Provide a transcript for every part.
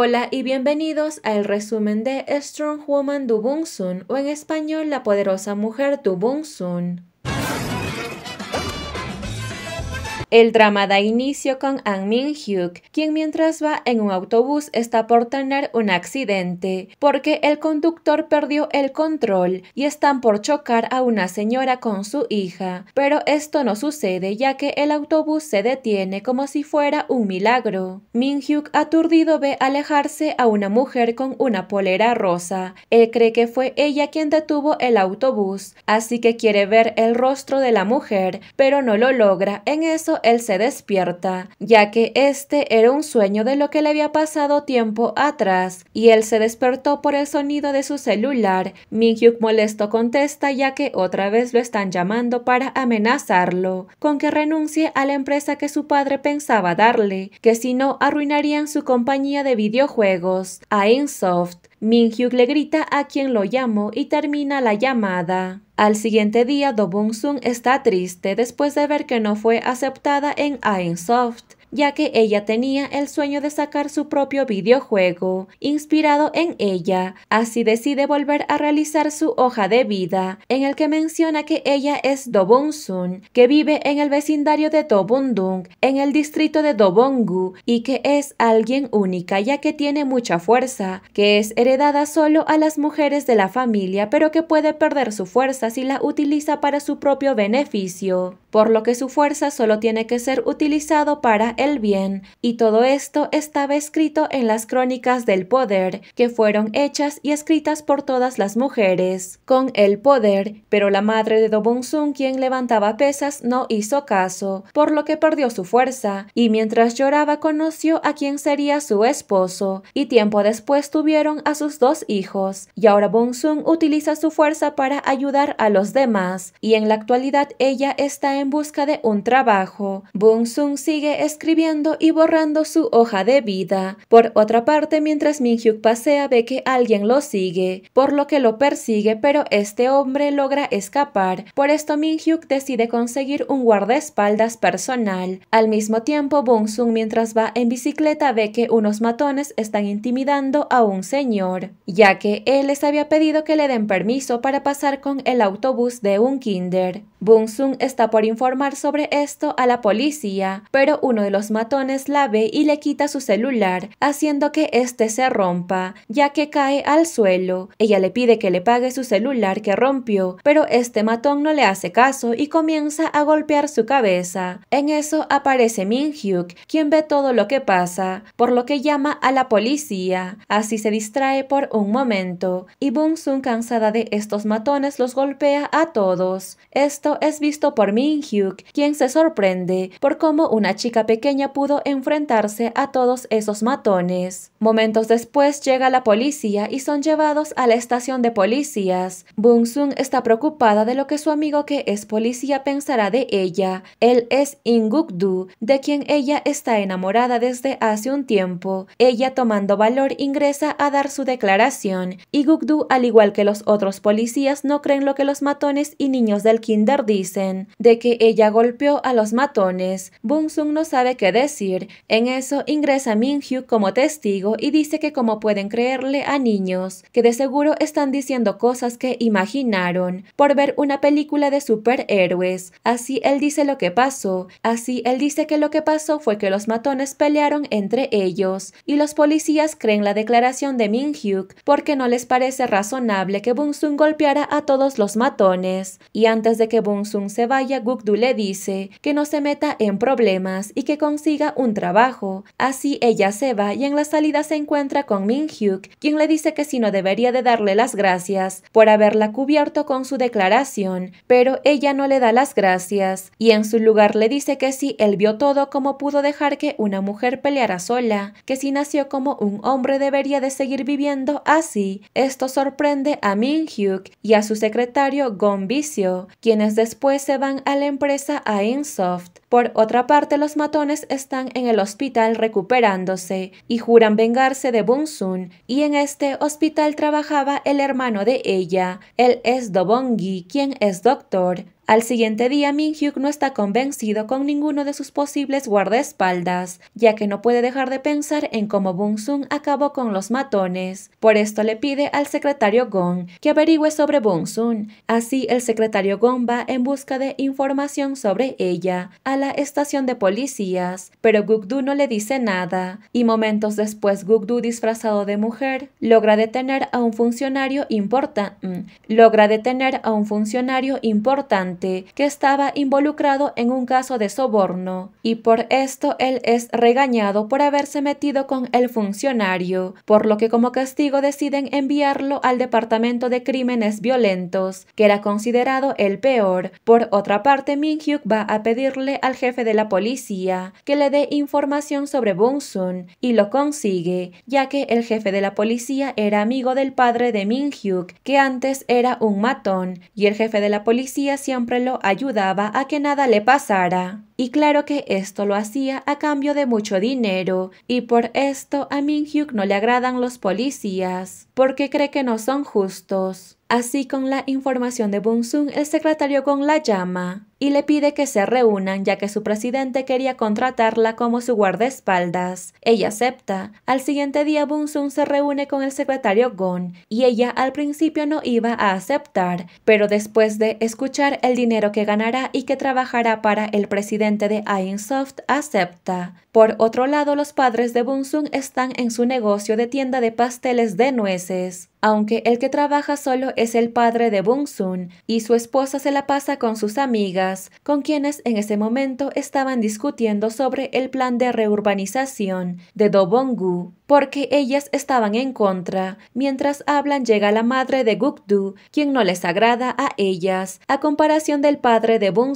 Hola y bienvenidos al resumen de Strong Woman Dubung Sun o en español La poderosa mujer Dubung Sun. El drama da inicio con Ann Min Hyuk, quien mientras va en un autobús está por tener un accidente, porque el conductor perdió el control y están por chocar a una señora con su hija. Pero esto no sucede ya que el autobús se detiene como si fuera un milagro. Min Hyuk aturdido ve alejarse a una mujer con una polera rosa. Él cree que fue ella quien detuvo el autobús, así que quiere ver el rostro de la mujer, pero no lo logra. En eso él se despierta, ya que este era un sueño de lo que le había pasado tiempo atrás, y él se despertó por el sonido de su celular. Minhyuk molesto contesta ya que otra vez lo están llamando para amenazarlo, con que renuncie a la empresa que su padre pensaba darle, que si no arruinarían su compañía de videojuegos, a Insoft. Minhyuk le grita a quien lo llamó y termina la llamada. Al siguiente día, Do Bung Sung está triste después de ver que no fue aceptada en Ain Soft ya que ella tenía el sueño de sacar su propio videojuego, inspirado en ella. Así decide volver a realizar su hoja de vida, en el que menciona que ella es Sun, que vive en el vecindario de Dobundung, en el distrito de Dobongu, y que es alguien única ya que tiene mucha fuerza, que es heredada solo a las mujeres de la familia, pero que puede perder su fuerza si la utiliza para su propio beneficio, por lo que su fuerza solo tiene que ser utilizado para el bien, y todo esto estaba escrito en las crónicas del poder, que fueron hechas y escritas por todas las mujeres, con el poder, pero la madre de Bum-Soon, quien levantaba pesas, no hizo caso, por lo que perdió su fuerza, y mientras lloraba conoció a quien sería su esposo, y tiempo después tuvieron a sus dos hijos, y ahora Bum-Soon utiliza su fuerza para ayudar a los demás, y en la actualidad ella está en busca de un trabajo. Bum-Soon sigue escribiendo y borrando su hoja de vida. Por otra parte, mientras Minhyuk pasea ve que alguien lo sigue, por lo que lo persigue, pero este hombre logra escapar. Por esto Minhyuk decide conseguir un guardaespaldas personal. Al mismo tiempo, Bung Sung mientras va en bicicleta ve que unos matones están intimidando a un señor, ya que él les había pedido que le den permiso para pasar con el autobús de un kinder. Bung Sung está por informar sobre esto a la policía, pero uno de los matones la ve y le quita su celular, haciendo que éste se rompa, ya que cae al suelo. Ella le pide que le pague su celular que rompió, pero este matón no le hace caso y comienza a golpear su cabeza. En eso aparece Min Hyuk, quien ve todo lo que pasa, por lo que llama a la policía. Así se distrae por un momento, y Bung Sun cansada de estos matones los golpea a todos. Esto es visto por Min Hyuk, quien se sorprende por cómo una chica pequeña pudo enfrentarse a todos esos matones. Momentos después llega la policía y son llevados a la estación de policías. Bung Sung está preocupada de lo que su amigo que es policía pensará de ella. Él es In Du, de quien ella está enamorada desde hace un tiempo. Ella tomando valor ingresa a dar su declaración y Gukdu, al igual que los otros policías, no creen lo que los matones y niños del kinder dicen, de que ella golpeó a los matones. Bung Sung no sabe qué decir. En eso ingresa Minhyuk como testigo y dice que como pueden creerle a niños, que de seguro están diciendo cosas que imaginaron por ver una película de superhéroes. Así él dice lo que pasó, así él dice que lo que pasó fue que los matones pelearon entre ellos y los policías creen la declaración de Minhyuk porque no les parece razonable que Bun Sung golpeara a todos los matones. Y antes de que Bun Sung se vaya, Gukdu le dice que no se meta en problemas y que con consiga un trabajo. Así ella se va y en la salida se encuentra con Min Hyuk, quien le dice que si no debería de darle las gracias por haberla cubierto con su declaración, pero ella no le da las gracias y en su lugar le dice que si él vio todo como pudo dejar que una mujer peleara sola, que si nació como un hombre debería de seguir viviendo así. Esto sorprende a Min Hyuk y a su secretario Gon Vicio, quienes después se van a la empresa Ainsoft. Por otra parte, los matones están en el hospital recuperándose y juran vengarse de Bunsun y en este hospital trabajaba el hermano de ella, el es Dobongi, quien es doctor, al siguiente día, Minhyuk no está convencido con ninguno de sus posibles guardaespaldas, ya que no puede dejar de pensar en cómo Bung-Sung acabó con los matones. Por esto le pide al secretario Gong que averigüe sobre Bung-Sung. Así, el secretario Gong va en busca de información sobre ella a la estación de policías, pero Gugdu no le dice nada, y momentos después Du disfrazado de mujer logra detener a un funcionario mm, Logra detener a un funcionario importante que estaba involucrado en un caso de soborno, y por esto él es regañado por haberse metido con el funcionario, por lo que como castigo deciden enviarlo al Departamento de Crímenes Violentos, que era considerado el peor. Por otra parte, Minhyuk va a pedirle al jefe de la policía que le dé información sobre Sun, y lo consigue, ya que el jefe de la policía era amigo del padre de Minhyuk, que antes era un matón, y el jefe de la policía siempre lo ayudaba a que nada le pasara y claro que esto lo hacía a cambio de mucho dinero, y por esto a Minhyuk no le agradan los policías, porque cree que no son justos. Así con la información de Sung, el secretario Gong la llama y le pide que se reúnan ya que su presidente quería contratarla como su guardaespaldas. Ella acepta. Al siguiente día Sun se reúne con el secretario Gong y ella al principio no iba a aceptar, pero después de escuchar el dinero que ganará y que trabajará para el presidente de Ainsoft, acepta. Por otro lado, los padres de Bunsung están en su negocio de tienda de pasteles de nueces. Aunque el que trabaja solo es el padre de Bung Sun y su esposa se la pasa con sus amigas, con quienes en ese momento estaban discutiendo sobre el plan de reurbanización de Gu, porque ellas estaban en contra. Mientras hablan llega la madre de Gukdu, quien no les agrada a ellas, a comparación del padre de Bung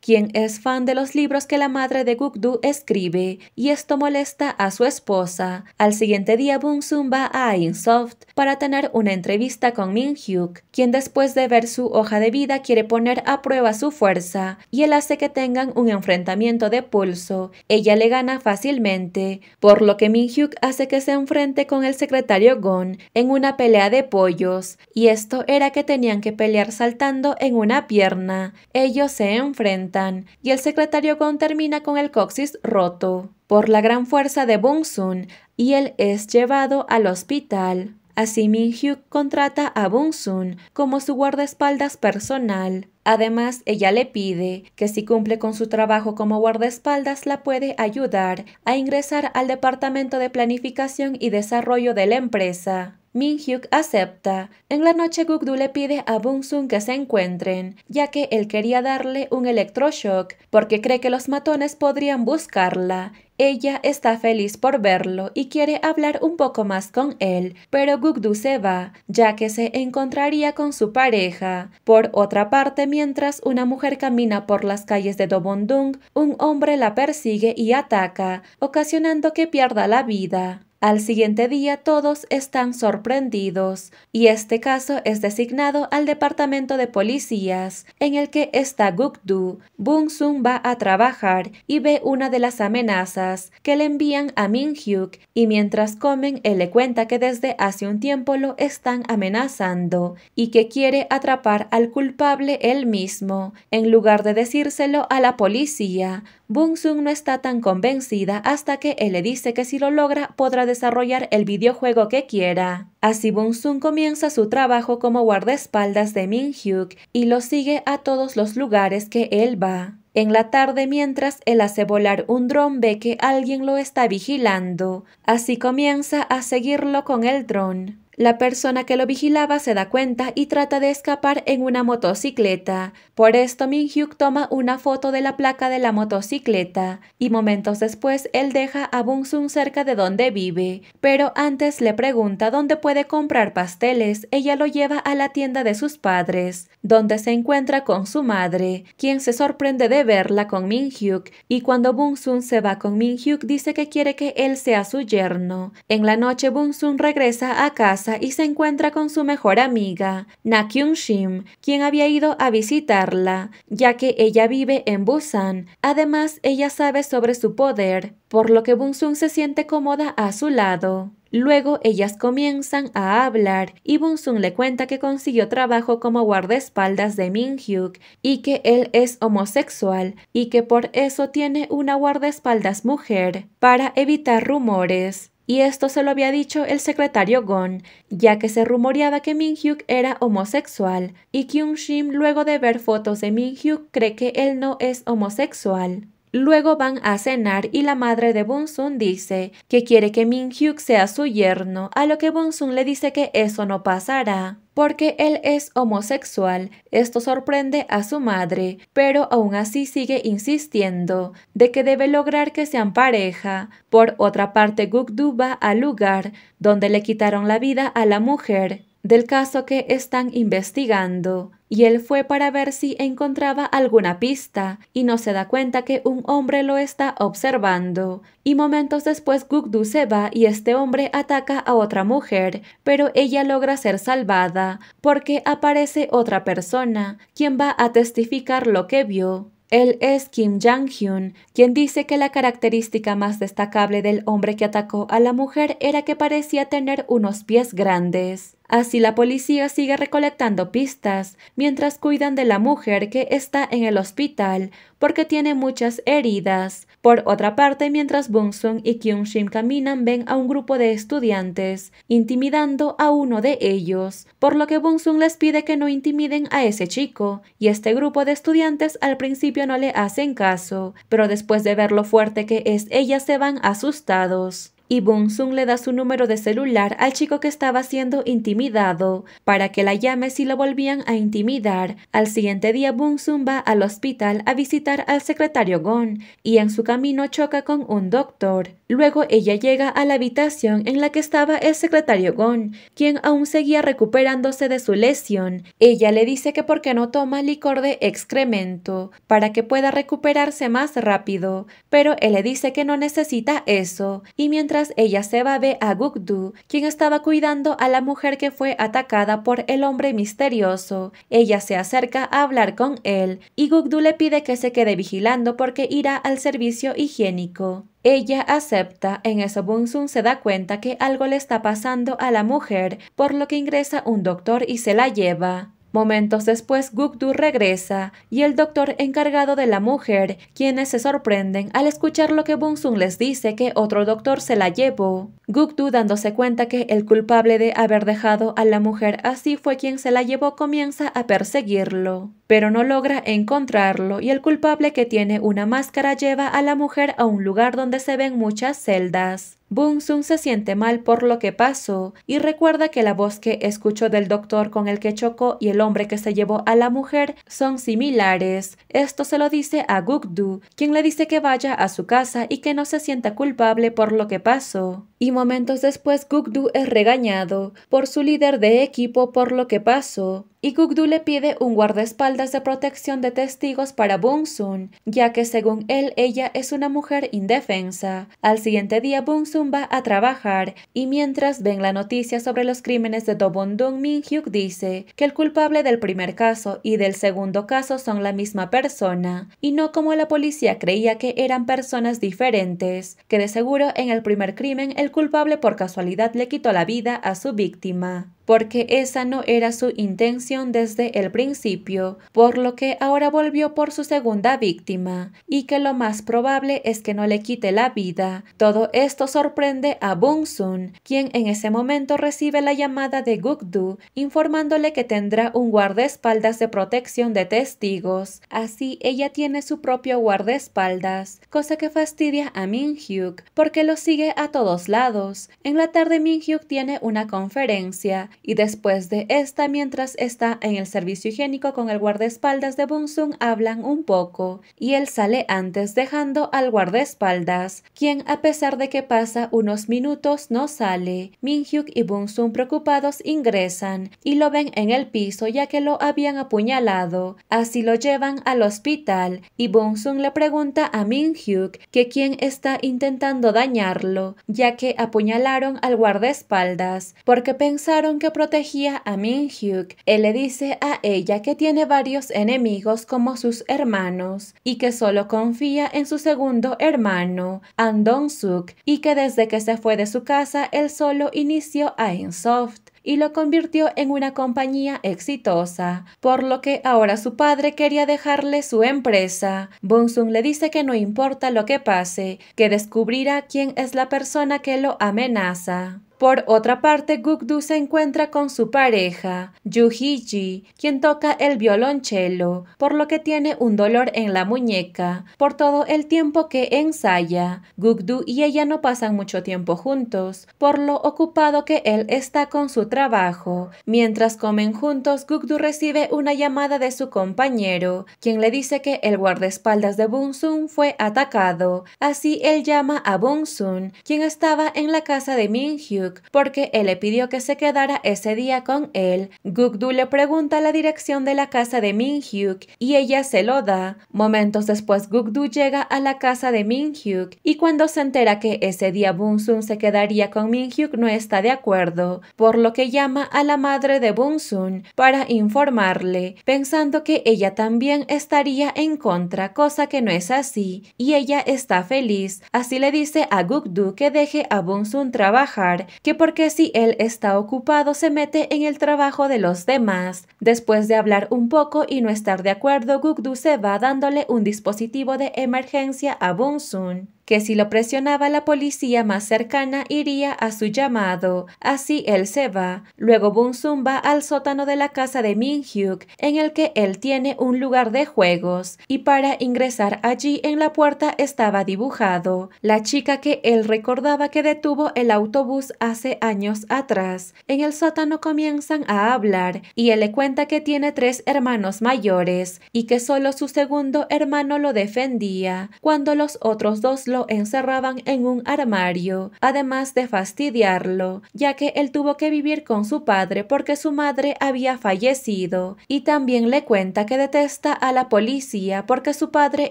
quien es fan de los libros que la madre de Gukdu escribe, y esto molesta a su esposa. Al siguiente día Bung va a Insoft para tener una entrevista con Min Hyuk, quien después de ver su hoja de vida quiere poner a prueba su fuerza, y él hace que tengan un enfrentamiento de pulso. Ella le gana fácilmente, por lo que Min Hyuk hace que se enfrente con el secretario Gon en una pelea de pollos, y esto era que tenían que pelear saltando en una pierna. Ellos se enfrentan, y el secretario Gon termina con el coxis roto por la gran fuerza de Bung Sun y él es llevado al hospital. Así Min-hyuk contrata a Bun sun como su guardaespaldas personal. Además, ella le pide que si cumple con su trabajo como guardaespaldas la puede ayudar a ingresar al Departamento de Planificación y Desarrollo de la empresa. Min Hyuk acepta. En la noche Gukdu le pide a Bung-Sung que se encuentren, ya que él quería darle un electroshock, porque cree que los matones podrían buscarla. Ella está feliz por verlo y quiere hablar un poco más con él, pero Gukdu se va, ya que se encontraría con su pareja. Por otra parte, mientras una mujer camina por las calles de Dobondung, un hombre la persigue y ataca, ocasionando que pierda la vida. Al siguiente día todos están sorprendidos y este caso es designado al departamento de policías en el que está Gukdu. Bung Sun va a trabajar y ve una de las amenazas que le envían a Min Hyuk y mientras comen él le cuenta que desde hace un tiempo lo están amenazando y que quiere atrapar al culpable él mismo en lugar de decírselo a la policía Bung Sung no está tan convencida hasta que él le dice que si lo logra podrá desarrollar el videojuego que quiera. Así Bung soon comienza su trabajo como guardaespaldas de Min Hyuk y lo sigue a todos los lugares que él va. En la tarde, mientras él hace volar un dron, ve que alguien lo está vigilando. Así comienza a seguirlo con el dron. La persona que lo vigilaba se da cuenta y trata de escapar en una motocicleta. Por esto Min-hyuk toma una foto de la placa de la motocicleta y momentos después él deja a bun sun cerca de donde vive, pero antes le pregunta dónde puede comprar pasteles. Ella lo lleva a la tienda de sus padres, donde se encuentra con su madre, quien se sorprende de verla con Min-hyuk y cuando bun sun se va con Min-hyuk dice que quiere que él sea su yerno. En la noche bun sun regresa a casa y se encuentra con su mejor amiga, Na Kyung Shim, quien había ido a visitarla, ya que ella vive en Busan. Además, ella sabe sobre su poder, por lo que Sung se siente cómoda a su lado. Luego ellas comienzan a hablar y Bun Sung le cuenta que consiguió trabajo como guardaespaldas de Min Hyuk y que él es homosexual y que por eso tiene una guardaespaldas mujer para evitar rumores y esto se lo había dicho el secretario Gon, ya que se rumoreaba que Min-hyuk era homosexual, y Kyung-shim luego de ver fotos de Min-hyuk cree que él no es homosexual. Luego van a cenar y la madre de Bunsun dice que quiere que Min Hyuk sea su yerno, a lo que Bunsun le dice que eso no pasará, porque él es homosexual. Esto sorprende a su madre, pero aún así sigue insistiendo de que debe lograr que sean pareja. Por otra parte, Gukdu va al lugar donde le quitaron la vida a la mujer del caso que están investigando y él fue para ver si encontraba alguna pista, y no se da cuenta que un hombre lo está observando. Y momentos después Gugdu se va y este hombre ataca a otra mujer, pero ella logra ser salvada, porque aparece otra persona, quien va a testificar lo que vio. Él es Kim Jang-hyun, quien dice que la característica más destacable del hombre que atacó a la mujer era que parecía tener unos pies grandes. Así la policía sigue recolectando pistas mientras cuidan de la mujer que está en el hospital porque tiene muchas heridas, por otra parte, mientras Bong-Sung y Kyung-Shim caminan, ven a un grupo de estudiantes intimidando a uno de ellos, por lo que Bong-Sung les pide que no intimiden a ese chico, y este grupo de estudiantes al principio no le hacen caso, pero después de ver lo fuerte que es ellas se van asustados y Bun le da su número de celular al chico que estaba siendo intimidado para que la llame si lo volvían a intimidar. Al siguiente día Bun va al hospital a visitar al secretario Gon y en su camino choca con un doctor. Luego ella llega a la habitación en la que estaba el secretario Gon, quien aún seguía recuperándose de su lesión. Ella le dice que porque no toma licor de excremento para que pueda recuperarse más rápido, pero él le dice que no necesita eso y mientras ella se va ver a Gugdu, quien estaba cuidando a la mujer que fue atacada por el hombre misterioso. Ella se acerca a hablar con él y Gugdu le pide que se quede vigilando porque irá al servicio higiénico. Ella acepta, en eso Bunsun se da cuenta que algo le está pasando a la mujer, por lo que ingresa un doctor y se la lleva. Momentos después, Gugdu regresa y el doctor encargado de la mujer, quienes se sorprenden al escuchar lo que Bunsun les dice que otro doctor se la llevó. Gugdu, dándose cuenta que el culpable de haber dejado a la mujer así fue quien se la llevó, comienza a perseguirlo, pero no logra encontrarlo y el culpable que tiene una máscara lleva a la mujer a un lugar donde se ven muchas celdas. Bung-Sung se siente mal por lo que pasó y recuerda que la voz que escuchó del doctor con el que chocó y el hombre que se llevó a la mujer son similares. Esto se lo dice a Gukdu, quien le dice que vaya a su casa y que no se sienta culpable por lo que pasó. Y momentos después Gukdu es regañado por su líder de equipo por lo que pasó y Gugdu le pide un guardaespaldas de protección de testigos para Bun sun ya que según él ella es una mujer indefensa. Al siguiente día Bung-sun va a trabajar y mientras ven la noticia sobre los crímenes de Dobon-dung, Min-hyuk dice que el culpable del primer caso y del segundo caso son la misma persona, y no como la policía creía que eran personas diferentes, que de seguro en el primer crimen el culpable por casualidad le quitó la vida a su víctima porque esa no era su intención desde el principio, por lo que ahora volvió por su segunda víctima, y que lo más probable es que no le quite la vida. Todo esto sorprende a Bung Sun, quien en ese momento recibe la llamada de Du informándole que tendrá un guardaespaldas de protección de testigos. Así ella tiene su propio guardaespaldas, cosa que fastidia a Minhyuk, porque lo sigue a todos lados. En la tarde Minhyuk tiene una conferencia, y después de esta, mientras está en el servicio higiénico con el guardaespaldas de Bunsun, hablan un poco y él sale antes dejando al guardaespaldas, quien a pesar de que pasa unos minutos no sale. Minhyuk y Bunsun preocupados ingresan y lo ven en el piso ya que lo habían apuñalado. Así lo llevan al hospital y Bunsun le pregunta a Minhyuk que quién está intentando dañarlo, ya que apuñalaron al guardaespaldas porque pensaron que protegía a Min Hyuk. Él le dice a ella que tiene varios enemigos como sus hermanos y que solo confía en su segundo hermano, Andong Suk, y que desde que se fue de su casa él solo inició a Insoft y lo convirtió en una compañía exitosa, por lo que ahora su padre quería dejarle su empresa. Sung le dice que no importa lo que pase, que descubrirá quién es la persona que lo amenaza. Por otra parte, Gukdu se encuentra con su pareja, Yuhiji, quien toca el violonchelo, por lo que tiene un dolor en la muñeca por todo el tiempo que ensaya. Gukdu y ella no pasan mucho tiempo juntos, por lo ocupado que él está con su trabajo. Mientras comen juntos, Gukdu recibe una llamada de su compañero, quien le dice que el guardaespaldas de Bunsun fue atacado. Así él llama a Bunsun, quien estaba en la casa de Minhyuk porque él le pidió que se quedara ese día con él. Gukdu le pregunta la dirección de la casa de Min-Hyuk y ella se lo da. Momentos después Gukdu llega a la casa de Min-Hyuk y cuando se entera que ese día Sun se quedaría con Min-Hyuk no está de acuerdo, por lo que llama a la madre de Bun-Sun para informarle, pensando que ella también estaría en contra, cosa que no es así, y ella está feliz, así le dice a Gugdu que deje a Sun trabajar que porque si él está ocupado se mete en el trabajo de los demás. Después de hablar un poco y no estar de acuerdo, Gugdu se va dándole un dispositivo de emergencia a Bunsun que si lo presionaba la policía más cercana iría a su llamado. Así él se va. Luego Bunzum va al sótano de la casa de Minhyuk, en el que él tiene un lugar de juegos, y para ingresar allí en la puerta estaba dibujado, la chica que él recordaba que detuvo el autobús hace años atrás. En el sótano comienzan a hablar, y él le cuenta que tiene tres hermanos mayores, y que solo su segundo hermano lo defendía, cuando los otros dos lo encerraban en un armario, además de fastidiarlo, ya que él tuvo que vivir con su padre porque su madre había fallecido, y también le cuenta que detesta a la policía porque su padre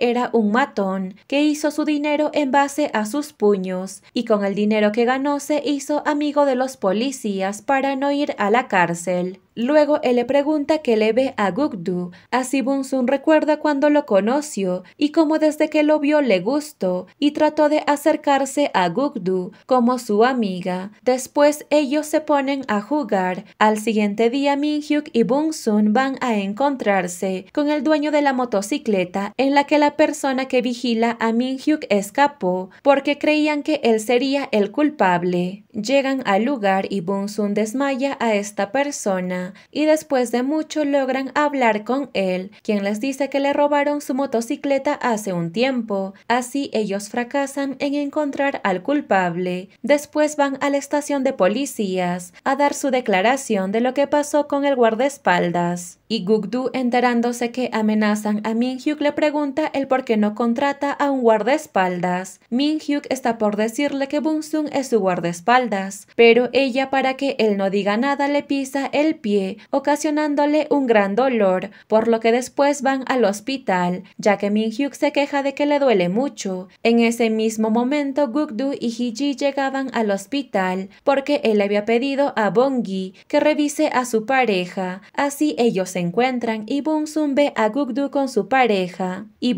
era un matón, que hizo su dinero en base a sus puños, y con el dinero que ganó se hizo amigo de los policías para no ir a la cárcel. Luego él le pregunta qué le ve a Gugdu, Así Bunsun recuerda cuando lo conoció y cómo desde que lo vio le gustó y trató de acercarse a Gugdu como su amiga. Después ellos se ponen a jugar. Al siguiente día Minhyuk y Bunsun van a encontrarse con el dueño de la motocicleta en la que la persona que vigila a Minhyuk escapó porque creían que él sería el culpable. Llegan al lugar y Bunsun desmaya a esta persona y después de mucho logran hablar con él, quien les dice que le robaron su motocicleta hace un tiempo. Así ellos fracasan en encontrar al culpable. Después van a la estación de policías a dar su declaración de lo que pasó con el guardaespaldas y Gugdu, enterándose que amenazan a Minhyuk, le pregunta el por qué no contrata a un guardaespaldas. Minhyuk está por decirle que Bunsung es su guardaespaldas, pero ella para que él no diga nada le pisa el pie, ocasionándole un gran dolor, por lo que después van al hospital, ya que Minhyuk se queja de que le duele mucho. En ese mismo momento, Gugdu y Hiji llegaban al hospital, porque él había pedido a Bongi que revise a su pareja, así ellos se encuentran y bung ve a Gugdu con su pareja. Y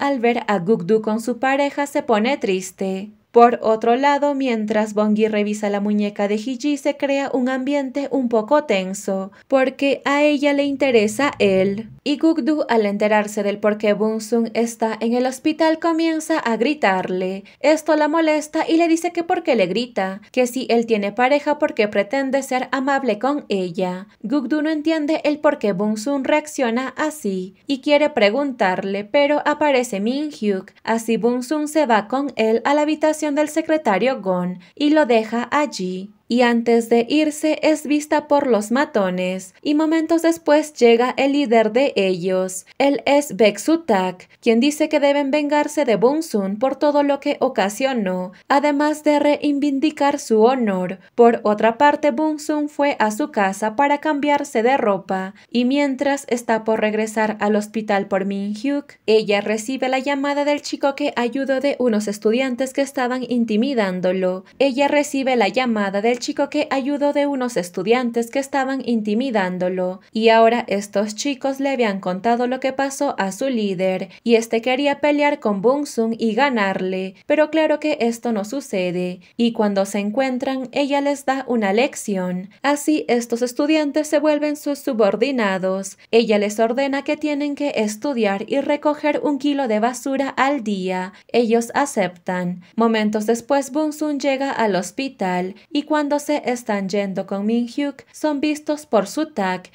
al ver a Gugdu con su pareja se pone triste. Por otro lado, mientras Bongi revisa la muñeca de Hiji, se crea un ambiente un poco tenso, porque a ella le interesa él. Y Gugdu, al enterarse del por qué Bun-sun está en el hospital, comienza a gritarle. Esto la molesta y le dice que por qué le grita, que si él tiene pareja porque pretende ser amable con ella. Gugdu no entiende el por qué Bun-sun reacciona así y quiere preguntarle, pero aparece Min Hyuk. Así Bun-sun se va con él a la habitación del secretario Gon y lo deja allí y antes de irse es vista por los matones y momentos después llega el líder de ellos. Él es Beksutak, quien dice que deben vengarse de Bunsun por todo lo que ocasionó, además de reivindicar su honor. Por otra parte, Bunsun fue a su casa para cambiarse de ropa y mientras está por regresar al hospital por Minhyuk, ella recibe la llamada del chico que ayudó de unos estudiantes que estaban intimidándolo. Ella recibe la llamada del chico que ayudó de unos estudiantes que estaban intimidándolo, y ahora estos chicos le habían contado lo que pasó a su líder, y este quería pelear con Bungsung y ganarle, pero claro que esto no sucede, y cuando se encuentran ella les da una lección. Así estos estudiantes se vuelven sus subordinados, ella les ordena que tienen que estudiar y recoger un kilo de basura al día, ellos aceptan. Momentos después Bungsung llega al hospital, y cuando se están yendo con Min-hyuk, son vistos por su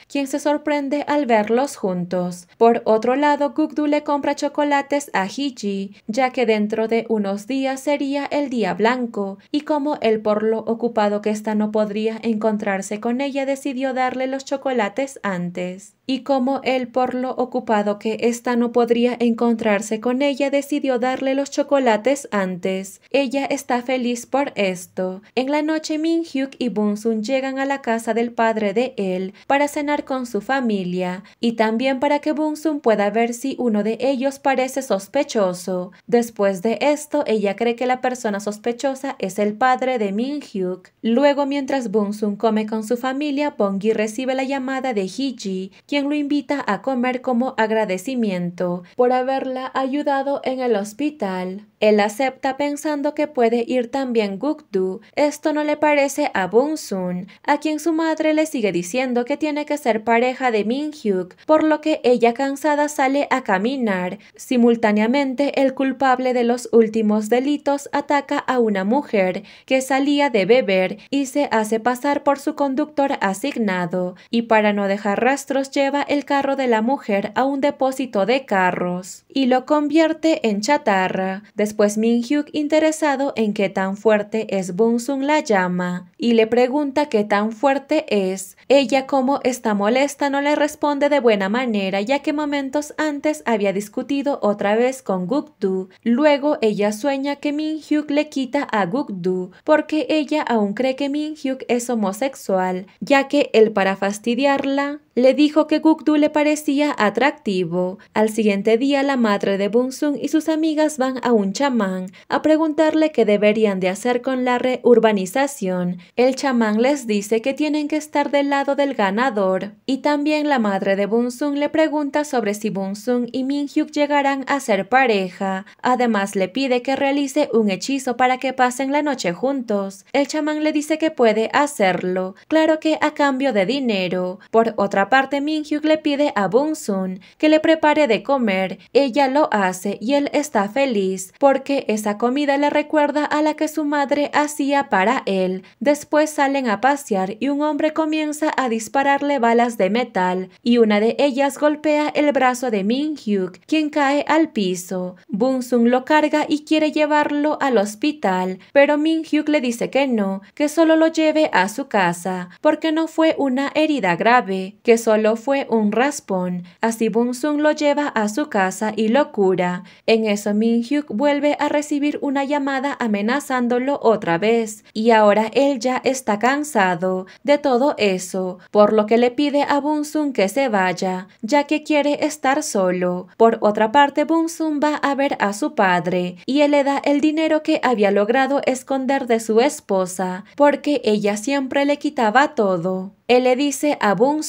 quien se sorprende al verlos juntos. Por otro lado, Gugdu le compra chocolates a Hiji, ya que dentro de unos días sería el día blanco, y como él por lo ocupado que ésta no podría encontrarse con ella, decidió darle los chocolates antes y como él por lo ocupado que ésta no podría encontrarse con ella decidió darle los chocolates antes. Ella está feliz por esto. En la noche Min Min-hyuk y Bun-sun llegan a la casa del padre de él para cenar con su familia y también para que Bun-sun pueda ver si uno de ellos parece sospechoso. Después de esto, ella cree que la persona sospechosa es el padre de Min-hyuk. Luego, mientras Bun-sun come con su familia, Pongi recibe la llamada de Hee-ji, quien lo invita a comer como agradecimiento por haberla ayudado en el hospital. Él acepta pensando que puede ir también Gukdu. Esto no le parece a Bum-sun, a quien su madre le sigue diciendo que tiene que ser pareja de Minhyuk, por lo que ella cansada sale a caminar. Simultáneamente, el culpable de los últimos delitos ataca a una mujer que salía de beber y se hace pasar por su conductor asignado, y para no dejar rastros lleva el carro de la mujer a un depósito de carros y lo convierte en chatarra. Después Min-hyuk interesado en qué tan fuerte es Sung la llama y le pregunta qué tan fuerte es. Ella como está molesta no le responde de buena manera ya que momentos antes había discutido otra vez con Gukdu. Luego ella sueña que Min-hyuk le quita a Gukdu porque ella aún cree que Min-hyuk es homosexual ya que él para fastidiarla le dijo que Gukdu le parecía atractivo. Al siguiente día la madre de Sung y sus amigas van a un chamán a preguntarle qué deberían de hacer con la reurbanización, el chamán les dice que tienen que estar del lado del ganador. Y también la madre de Bunsung le pregunta sobre si Bunsung y Minhyuk llegarán a ser pareja. Además le pide que realice un hechizo para que pasen la noche juntos. El chamán le dice que puede hacerlo, claro que a cambio de dinero. Por otra parte, Minhyuk le pide a Bun-Sun que le prepare de comer. Ella lo hace y él está feliz porque esa comida le recuerda a la que su madre hacía para él. Después salen a pasear y un hombre comienza a dispararle balas de metal, y una de ellas golpea el brazo de Min Hyuk, quien cae al piso. Bun Sung lo carga y quiere llevarlo al hospital, pero Min Hyuk le dice que no, que solo lo lleve a su casa, porque no fue una herida grave, que solo fue un raspón. Así Bun Sung lo lleva a su casa y lo cura. En eso Min Hyuk vuelve a recibir una llamada amenazándolo otra vez, y ahora él ya está cansado de todo eso, por lo que le pide a Bunsun que se vaya, ya que quiere estar solo. Por otra parte, Bunsun va a ver a su padre, y él le da el dinero que había logrado esconder de su esposa, porque ella siempre le quitaba todo. Él le dice a Bun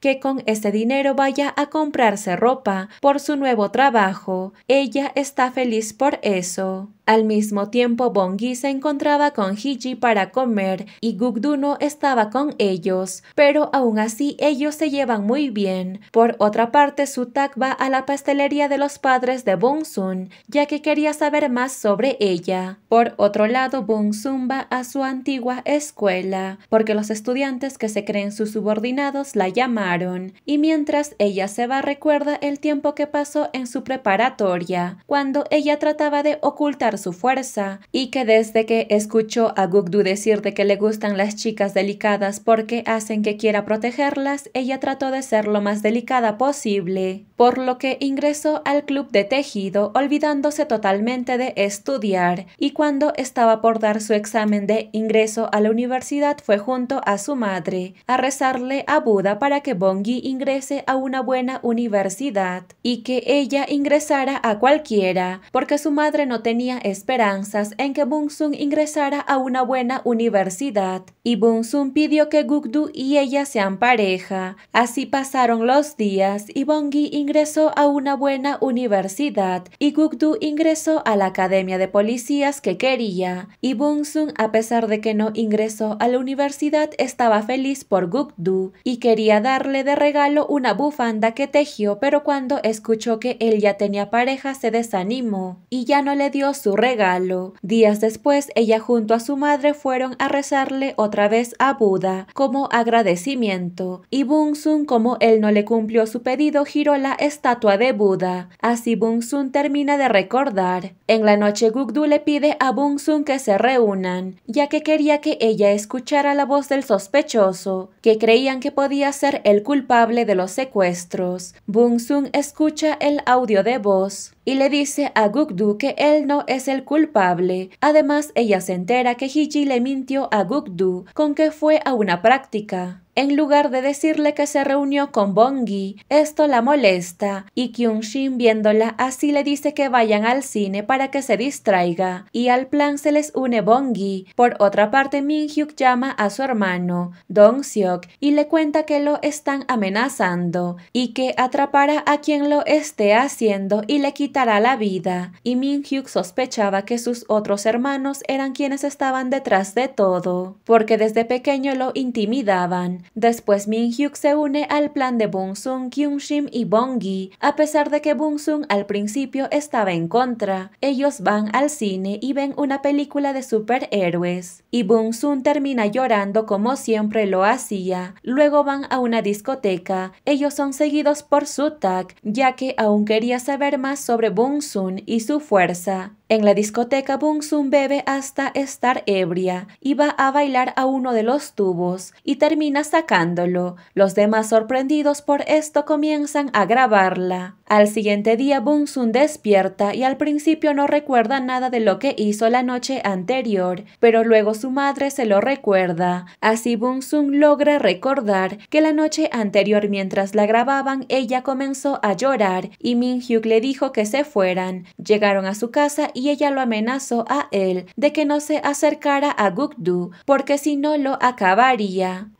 que con ese dinero vaya a comprarse ropa por su nuevo trabajo. Ella está feliz por eso. Al mismo tiempo, Bongi se encontraba con Hiji para comer y Gugduno estaba con ellos, pero aún así ellos se llevan muy bien. Por otra parte, Sutak va a la pastelería de los padres de Sun, ya que quería saber más sobre ella. Por otro lado, Sun va a su antigua escuela, porque los estudiantes que se sus subordinados la llamaron, y mientras ella se va recuerda el tiempo que pasó en su preparatoria, cuando ella trataba de ocultar su fuerza, y que desde que escuchó a Gugdu decir de que le gustan las chicas delicadas porque hacen que quiera protegerlas, ella trató de ser lo más delicada posible, por lo que ingresó al club de tejido olvidándose totalmente de estudiar, y cuando estaba por dar su examen de ingreso a la universidad fue junto a su madre, a rezarle a Buda para que Bongi ingrese a una buena universidad y que ella ingresara a cualquiera, porque su madre no tenía esperanzas en que bung ingresara a una buena universidad. Y bung pidió que Gukdu y ella sean pareja. Así pasaron los días y Bongi ingresó a una buena universidad y Gukdu ingresó a la academia de policías que quería. Y bung a pesar de que no ingresó a la universidad, estaba feliz por Gukdu y quería darle de regalo una bufanda que tejió, pero cuando escuchó que él ya tenía pareja se desanimó y ya no le dio su regalo. Días después, ella junto a su madre fueron a rezarle otra vez a Buda como agradecimiento y Bung-sun como él no le cumplió su pedido giró la estatua de Buda. Así Bung-sun termina de recordar. En la noche Gukdu le pide a Bung-sun que se reúnan, ya que quería que ella escuchara la voz del sospechoso que creían que podía ser el culpable de los secuestros. Bung Sung escucha el audio de voz y le dice a Gukdu que él no es el culpable. Además, ella se entera que Hiji le mintió a Gukdu con que fue a una práctica en lugar de decirle que se reunió con Bongi. Esto la molesta y Kyung-shin viéndola así le dice que vayan al cine para que se distraiga y al plan se les une Bongi. Por otra parte, Min-hyuk llama a su hermano, Dong-seok, y le cuenta que lo están amenazando y que atrapará a quien lo esté haciendo y le quitará la vida. Y Min-hyuk sospechaba que sus otros hermanos eran quienes estaban detrás de todo, porque desde pequeño lo intimidaban Después Min Hyuk se une al plan de Bung soon Kyung Shim y Bong-Gi, A pesar de que Bung soon al principio estaba en contra, ellos van al cine y ven una película de superhéroes. Y Bung soon termina llorando como siempre lo hacía. Luego van a una discoteca. Ellos son seguidos por Sutak, ya que aún quería saber más sobre Bung Sun y su fuerza. En la discoteca Bung-Sun bebe hasta estar ebria y va a bailar a uno de los tubos y termina sacándolo. Los demás sorprendidos por esto comienzan a grabarla. Al siguiente día Bung-Sun despierta y al principio no recuerda nada de lo que hizo la noche anterior, pero luego su madre se lo recuerda. Así Bung-Sun logra recordar que la noche anterior mientras la grababan ella comenzó a llorar y min le dijo que se fueran. Llegaron a su casa y ella lo amenazó a él de que no se acercara a Gukdu porque si no lo acabaría.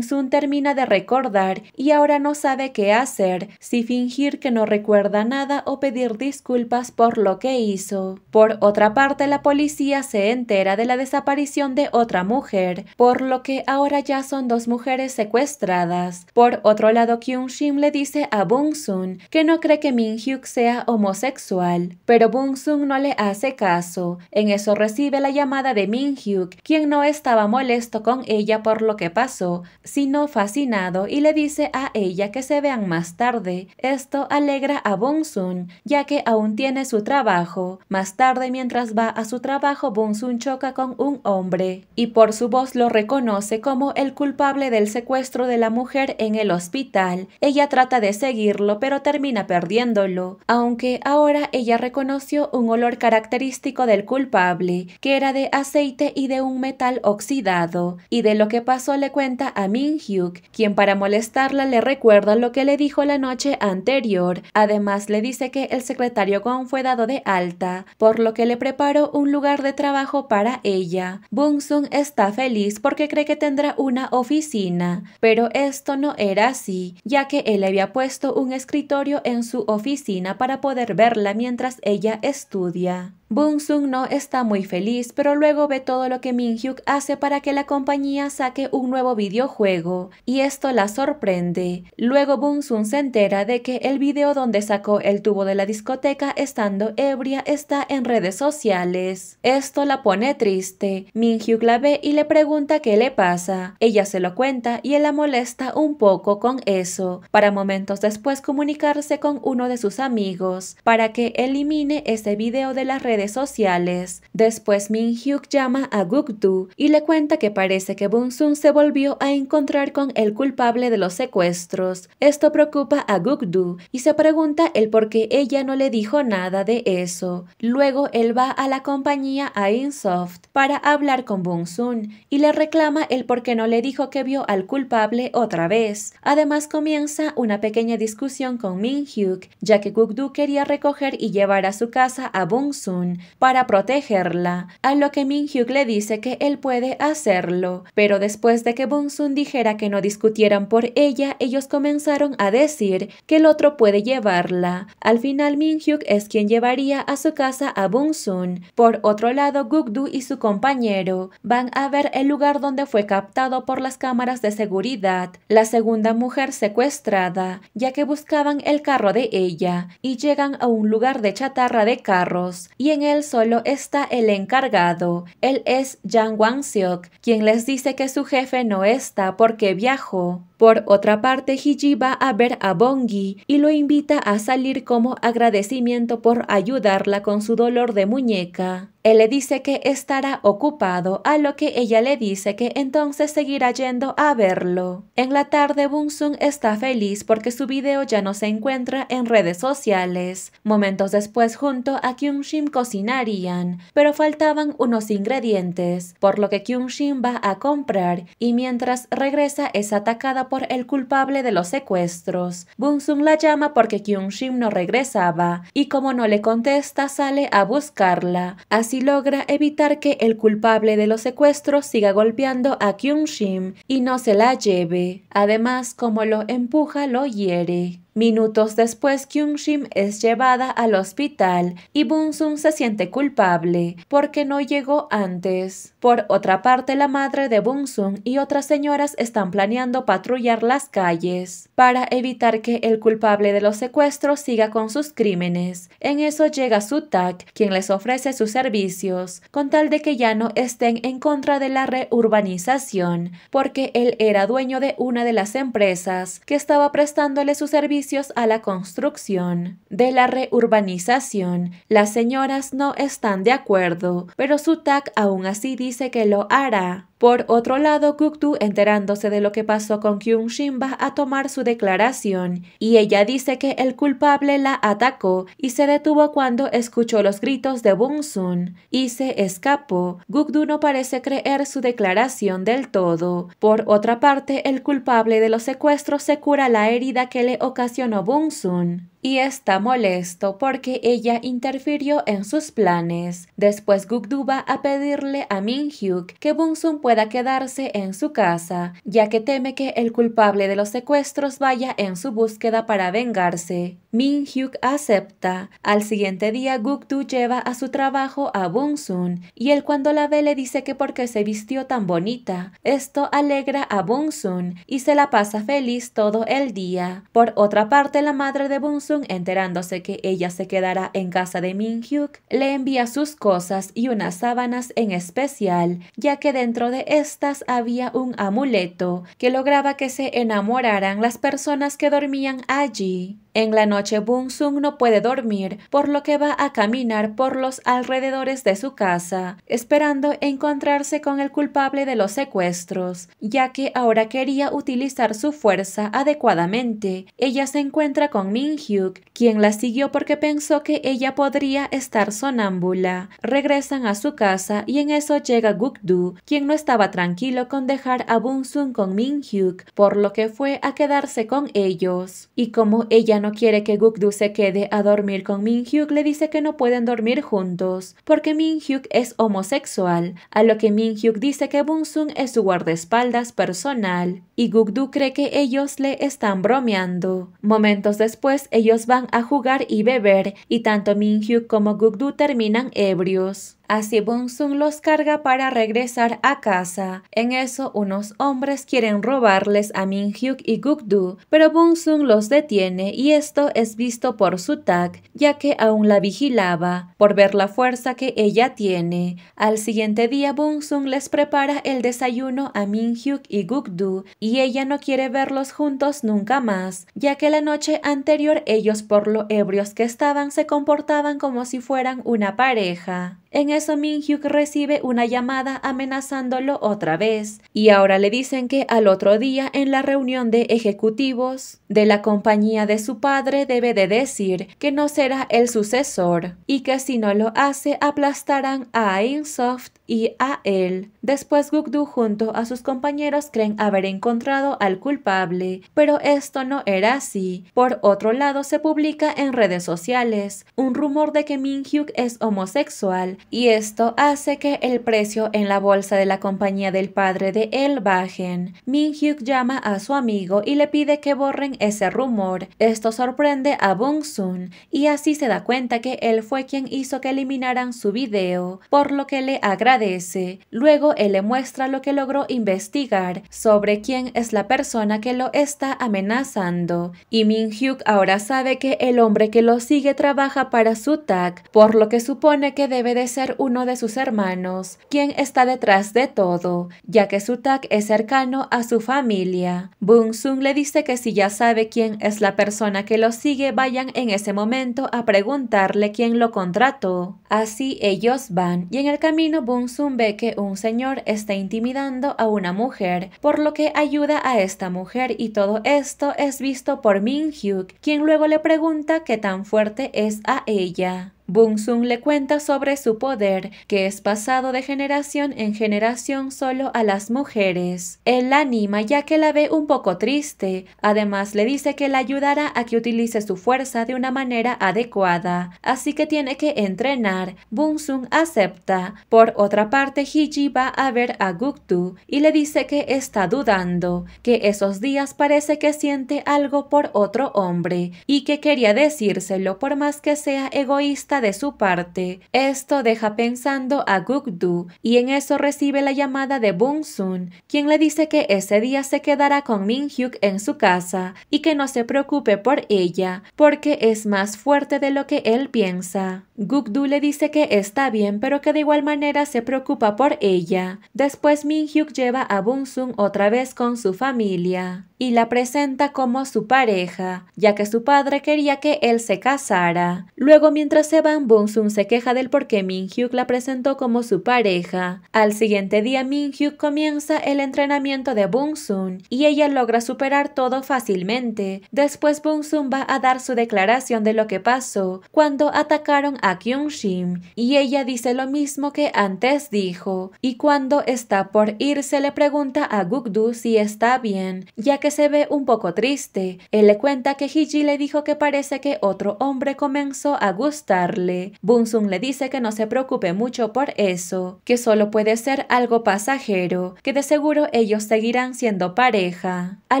Sun termina de recordar y ahora no sabe qué hacer, si fingir que no recuerda nada o pedir disculpas por lo que hizo. Por otra parte, la policía se entera de la desaparición de otra mujer, por lo que ahora ya son dos mujeres secuestradas. Por otro lado, Kyung Shim le dice a Bung Sun que no cree que Min Hyuk sea homosexual, pero Bung Sun no le hace hace caso. En eso recibe la llamada de Hyuk, quien no estaba molesto con ella por lo que pasó, sino fascinado y le dice a ella que se vean más tarde. Esto alegra a Sun, ya que aún tiene su trabajo. Más tarde, mientras va a su trabajo, Sun choca con un hombre y por su voz lo reconoce como el culpable del secuestro de la mujer en el hospital. Ella trata de seguirlo, pero termina perdiéndolo, aunque ahora ella reconoció un olor característico característico del culpable, que era de aceite y de un metal oxidado, y de lo que pasó le cuenta a Min Hyuk, quien para molestarla le recuerda lo que le dijo la noche anterior. Además le dice que el secretario Gong fue dado de alta, por lo que le preparó un lugar de trabajo para ella. Bung Sung está feliz porque cree que tendrá una oficina, pero esto no era así, ya que él había puesto un escritorio en su oficina para poder verla mientras ella estudia. Bung Sung no está muy feliz, pero luego ve todo lo que Min hace para que la compañía saque un nuevo videojuego, y esto la sorprende. Luego Bung Sung se entera de que el video donde sacó el tubo de la discoteca estando ebria está en redes sociales. Esto la pone triste. Min Hyuk la ve y le pregunta qué le pasa. Ella se lo cuenta y él la molesta un poco con eso, para momentos después comunicarse con uno de sus amigos, para que elimine ese video de las redes sociales. Después Min Hyuk llama a Guk Du y le cuenta que parece que Bun Sun se volvió a encontrar con el culpable de los secuestros. Esto preocupa a Guk Du y se pregunta el por qué ella no le dijo nada de eso. Luego él va a la compañía Ainsoft para hablar con Bun Sun y le reclama el por qué no le dijo que vio al culpable otra vez. Además comienza una pequeña discusión con Min Hyuk, ya que Guk Du quería recoger y llevar a su casa a Bun Sun para protegerla, a lo que Minhyuk le dice que él puede hacerlo, pero después de que Bum-sun dijera que no discutieran por ella, ellos comenzaron a decir que el otro puede llevarla. Al final Min-hyuk es quien llevaría a su casa a Bum-sun. Por otro lado, Gukdu y su compañero van a ver el lugar donde fue captado por las cámaras de seguridad, la segunda mujer secuestrada, ya que buscaban el carro de ella y llegan a un lugar de chatarra de carros y en él solo está el encargado. Él es Yang Siok, quien les dice que su jefe no está porque viajó. Por otra parte, Hiji va a ver a Bongi y lo invita a salir como agradecimiento por ayudarla con su dolor de muñeca. Él le dice que estará ocupado, a lo que ella le dice que entonces seguirá yendo a verlo. En la tarde, Sung está feliz porque su video ya no se encuentra en redes sociales. Momentos después, junto a Shin cocinarían, pero faltaban unos ingredientes, por lo que Shin va a comprar y mientras regresa es atacada por el culpable de los secuestros. Bunsung la llama porque Kyung-shim no regresaba y como no le contesta sale a buscarla. Así logra evitar que el culpable de los secuestros siga golpeando a Kyung-shim y no se la lleve. Además, como lo empuja, lo hiere. Minutos después, Kyung-shim es llevada al hospital y Sung se siente culpable porque no llegó antes. Por otra parte, la madre de Bunsun y otras señoras están planeando patrullar las calles para evitar que el culpable de los secuestros siga con sus crímenes. En eso llega Sutak, quien les ofrece sus servicios, con tal de que ya no estén en contra de la reurbanización, porque él era dueño de una de las empresas que estaba prestándole su servicio a la construcción de la reurbanización, las señoras no están de acuerdo, pero Sutak aún así dice que lo hará. Por otro lado, Gugdu enterándose de lo que pasó con Kyung Shin, va a tomar su declaración, y ella dice que el culpable la atacó y se detuvo cuando escuchó los gritos de Bun sun y se escapó. Gukdu no parece creer su declaración del todo. Por otra parte, el culpable de los secuestros se cura la herida que le ocasionó Bun sun y está molesto porque ella interfirió en sus planes. Después Gukdu va a pedirle a Minhyuk que Bunsun pueda quedarse en su casa, ya que teme que el culpable de los secuestros vaya en su búsqueda para vengarse. Minhyuk acepta. Al siguiente día Gukdu lleva a su trabajo a Bunsun y él cuando la ve le dice que porque se vistió tan bonita. Esto alegra a Bunsun y se la pasa feliz todo el día. Por otra parte la madre de Bunsun enterándose que ella se quedará en casa de Minhyuk, le envía sus cosas y unas sábanas en especial, ya que dentro de estas había un amuleto que lograba que se enamoraran las personas que dormían allí. En la noche Bun Sung no puede dormir, por lo que va a caminar por los alrededores de su casa, esperando encontrarse con el culpable de los secuestros, ya que ahora quería utilizar su fuerza adecuadamente. Ella se encuentra con Min Hyuk, quien la siguió porque pensó que ella podría estar sonámbula. Regresan a su casa y en eso llega Du, quien no estaba tranquilo con dejar a Bun Sung con Min Hyuk, por lo que fue a quedarse con ellos. Y como ella no quiere que Gukdu se quede a dormir con Minhyuk, le dice que no pueden dormir juntos, porque Minhyuk es homosexual, a lo que Minhyuk dice que Bunsung es su guardaespaldas personal, y Gukdu cree que ellos le están bromeando. Momentos después, ellos van a jugar y beber, y tanto Minhyuk como Gukdu terminan ebrios. Así Bunsun los carga para regresar a casa. En eso unos hombres quieren robarles a Minhyuk y Gukdu, pero Bunsun los detiene y esto es visto por tag, ya que aún la vigilaba, por ver la fuerza que ella tiene. Al siguiente día Bunsun les prepara el desayuno a Minhyuk y Gukdu y ella no quiere verlos juntos nunca más, ya que la noche anterior ellos por lo ebrios que estaban se comportaban como si fueran una pareja. En eso Hyuk recibe una llamada amenazándolo otra vez, y ahora le dicen que al otro día en la reunión de ejecutivos de la compañía de su padre debe de decir que no será el sucesor, y que si no lo hace aplastarán a Insoft y a él. Después Gukdu junto a sus compañeros creen haber encontrado al culpable, pero esto no era así. Por otro lado se publica en redes sociales un rumor de que Hyuk es homosexual y esto hace que el precio en la bolsa de la compañía del padre de él bajen. Min-hyuk llama a su amigo y le pide que borren ese rumor. Esto sorprende a Bung-sun y así se da cuenta que él fue quien hizo que eliminaran su video, por lo que le agradece. Luego él le muestra lo que logró investigar sobre quién es la persona que lo está amenazando. Y Min-hyuk ahora sabe que el hombre que lo sigue trabaja para su tag, por lo que supone que debe de ser uno de sus hermanos, quien está detrás de todo, ya que su tag es cercano a su familia. Bun Sung le dice que si ya sabe quién es la persona que lo sigue, vayan en ese momento a preguntarle quién lo contrató. Así ellos van, y en el camino Bun Sung ve que un señor está intimidando a una mujer, por lo que ayuda a esta mujer y todo esto es visto por Min Hyuk, quien luego le pregunta qué tan fuerte es a ella. Bung le cuenta sobre su poder, que es pasado de generación en generación solo a las mujeres. Él la anima ya que la ve un poco triste, además le dice que la ayudará a que utilice su fuerza de una manera adecuada, así que tiene que entrenar. Bung acepta. Por otra parte, Hiji va a ver a Guktu y le dice que está dudando, que esos días parece que siente algo por otro hombre y que quería decírselo por más que sea egoísta de su parte. Esto deja pensando a Gukdu y en eso recibe la llamada de Bun sun quien le dice que ese día se quedará con min en su casa y que no se preocupe por ella, porque es más fuerte de lo que él piensa. Gukdu le dice que está bien, pero que de igual manera se preocupa por ella. Después min lleva a Bun sun otra vez con su familia y la presenta como su pareja, ya que su padre quería que él se casara. Luego, mientras se Bun-sun se queja del por qué Min-hyuk la presentó como su pareja. Al siguiente día, Min-hyuk comienza el entrenamiento de Bun-sun y ella logra superar todo fácilmente. Después, Bun-sun va a dar su declaración de lo que pasó cuando atacaron a kyung shim y ella dice lo mismo que antes dijo. Y cuando está por irse, le pregunta a Gukdu si está bien, ya que se ve un poco triste. Él le cuenta que Hiji le dijo que parece que otro hombre comenzó a gustar ayudarle. Bunsun le dice que no se preocupe mucho por eso, que solo puede ser algo pasajero, que de seguro ellos seguirán siendo pareja. A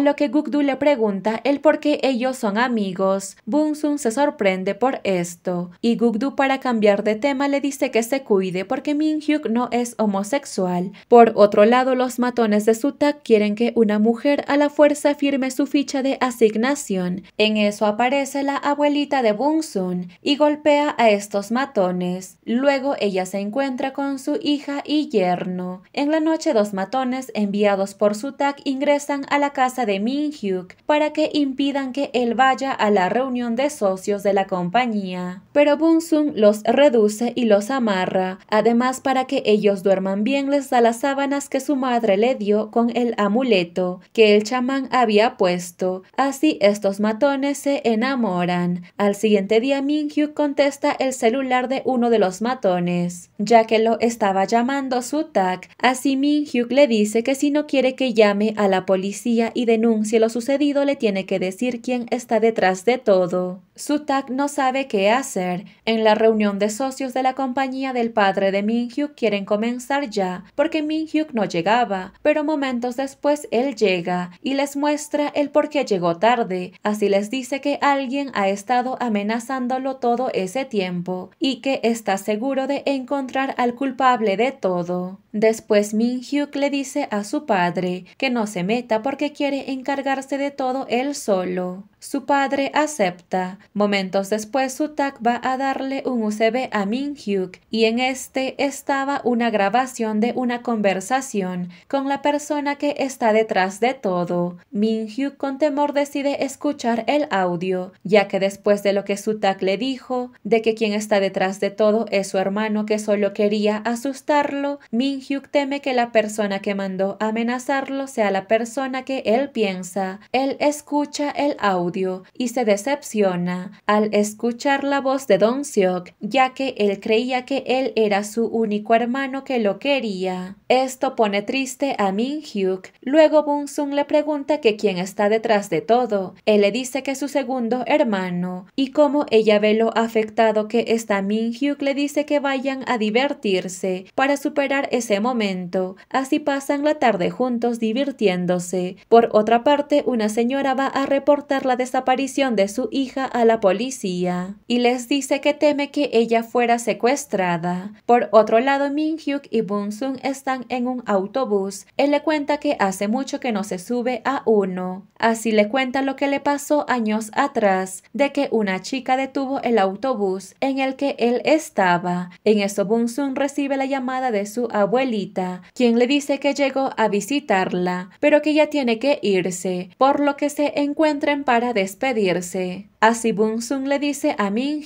lo que Gukdu le pregunta el por qué ellos son amigos, Bunsun se sorprende por esto, y Gukdu para cambiar de tema le dice que se cuide porque Minhyuk no es homosexual. Por otro lado, los matones de Sutak quieren que una mujer a la fuerza firme su ficha de asignación. En eso aparece la abuelita de Bunsun y golpea a estos matones. Luego ella se encuentra con su hija y yerno. En la noche dos matones enviados por Sutak ingresan a la casa de Minhyuk para que impidan que él vaya a la reunión de socios de la compañía. Pero Bunsung los reduce y los amarra. Además para que ellos duerman bien les da las sábanas que su madre le dio con el amuleto que el chamán había puesto. Así estos matones se enamoran. Al siguiente día Minhyuk contesta el celular de uno de los matones, ya que lo estaba llamando su Así Min Hyuk le dice que si no quiere que llame a la policía y denuncie lo sucedido, le tiene que decir quién está detrás de todo. Sutak no sabe qué hacer. En la reunión de socios de la compañía del padre de Minhyuk quieren comenzar ya, porque Minhyuk no llegaba, pero momentos después él llega y les muestra el por qué llegó tarde. Así les dice que alguien ha estado amenazándolo todo ese tiempo y que está seguro de encontrar al culpable de todo. Después Min Hyuk le dice a su padre que no se meta porque quiere encargarse de todo él solo. Su padre acepta. Momentos después, Sutak va a darle un USB a Min Hyuk y en este estaba una grabación de una conversación con la persona que está detrás de todo. Min Hyuk con temor decide escuchar el audio, ya que después de lo que Sutak le dijo, de que quien está detrás de todo es su hermano que solo quería asustarlo, Min Hyuk teme que la persona que mandó amenazarlo sea la persona que él piensa. Él escucha el audio y se decepciona al escuchar la voz de Dong Seok, ya que él creía que él era su único hermano que lo quería. Esto pone triste a Min Hyuk. Luego Bun Sung le pregunta que quién está detrás de todo. Él le dice que es su segundo hermano y como ella ve lo afectado que está Min Hyuk le dice que vayan a divertirse para superar ese momento. Así pasan la tarde juntos divirtiéndose. Por otra parte, una señora va a reportar la desaparición de su hija a la policía y les dice que teme que ella fuera secuestrada. Por otro lado, Min-hyuk y Bun-sung están en un autobús. Él le cuenta que hace mucho que no se sube a uno. Así le cuenta lo que le pasó años atrás, de que una chica detuvo el autobús en el que él estaba. En eso Bun-sung recibe la llamada de su abuelo, quien le dice que llegó a visitarla, pero que ya tiene que irse, por lo que se encuentren para despedirse. Así bun sun le dice a min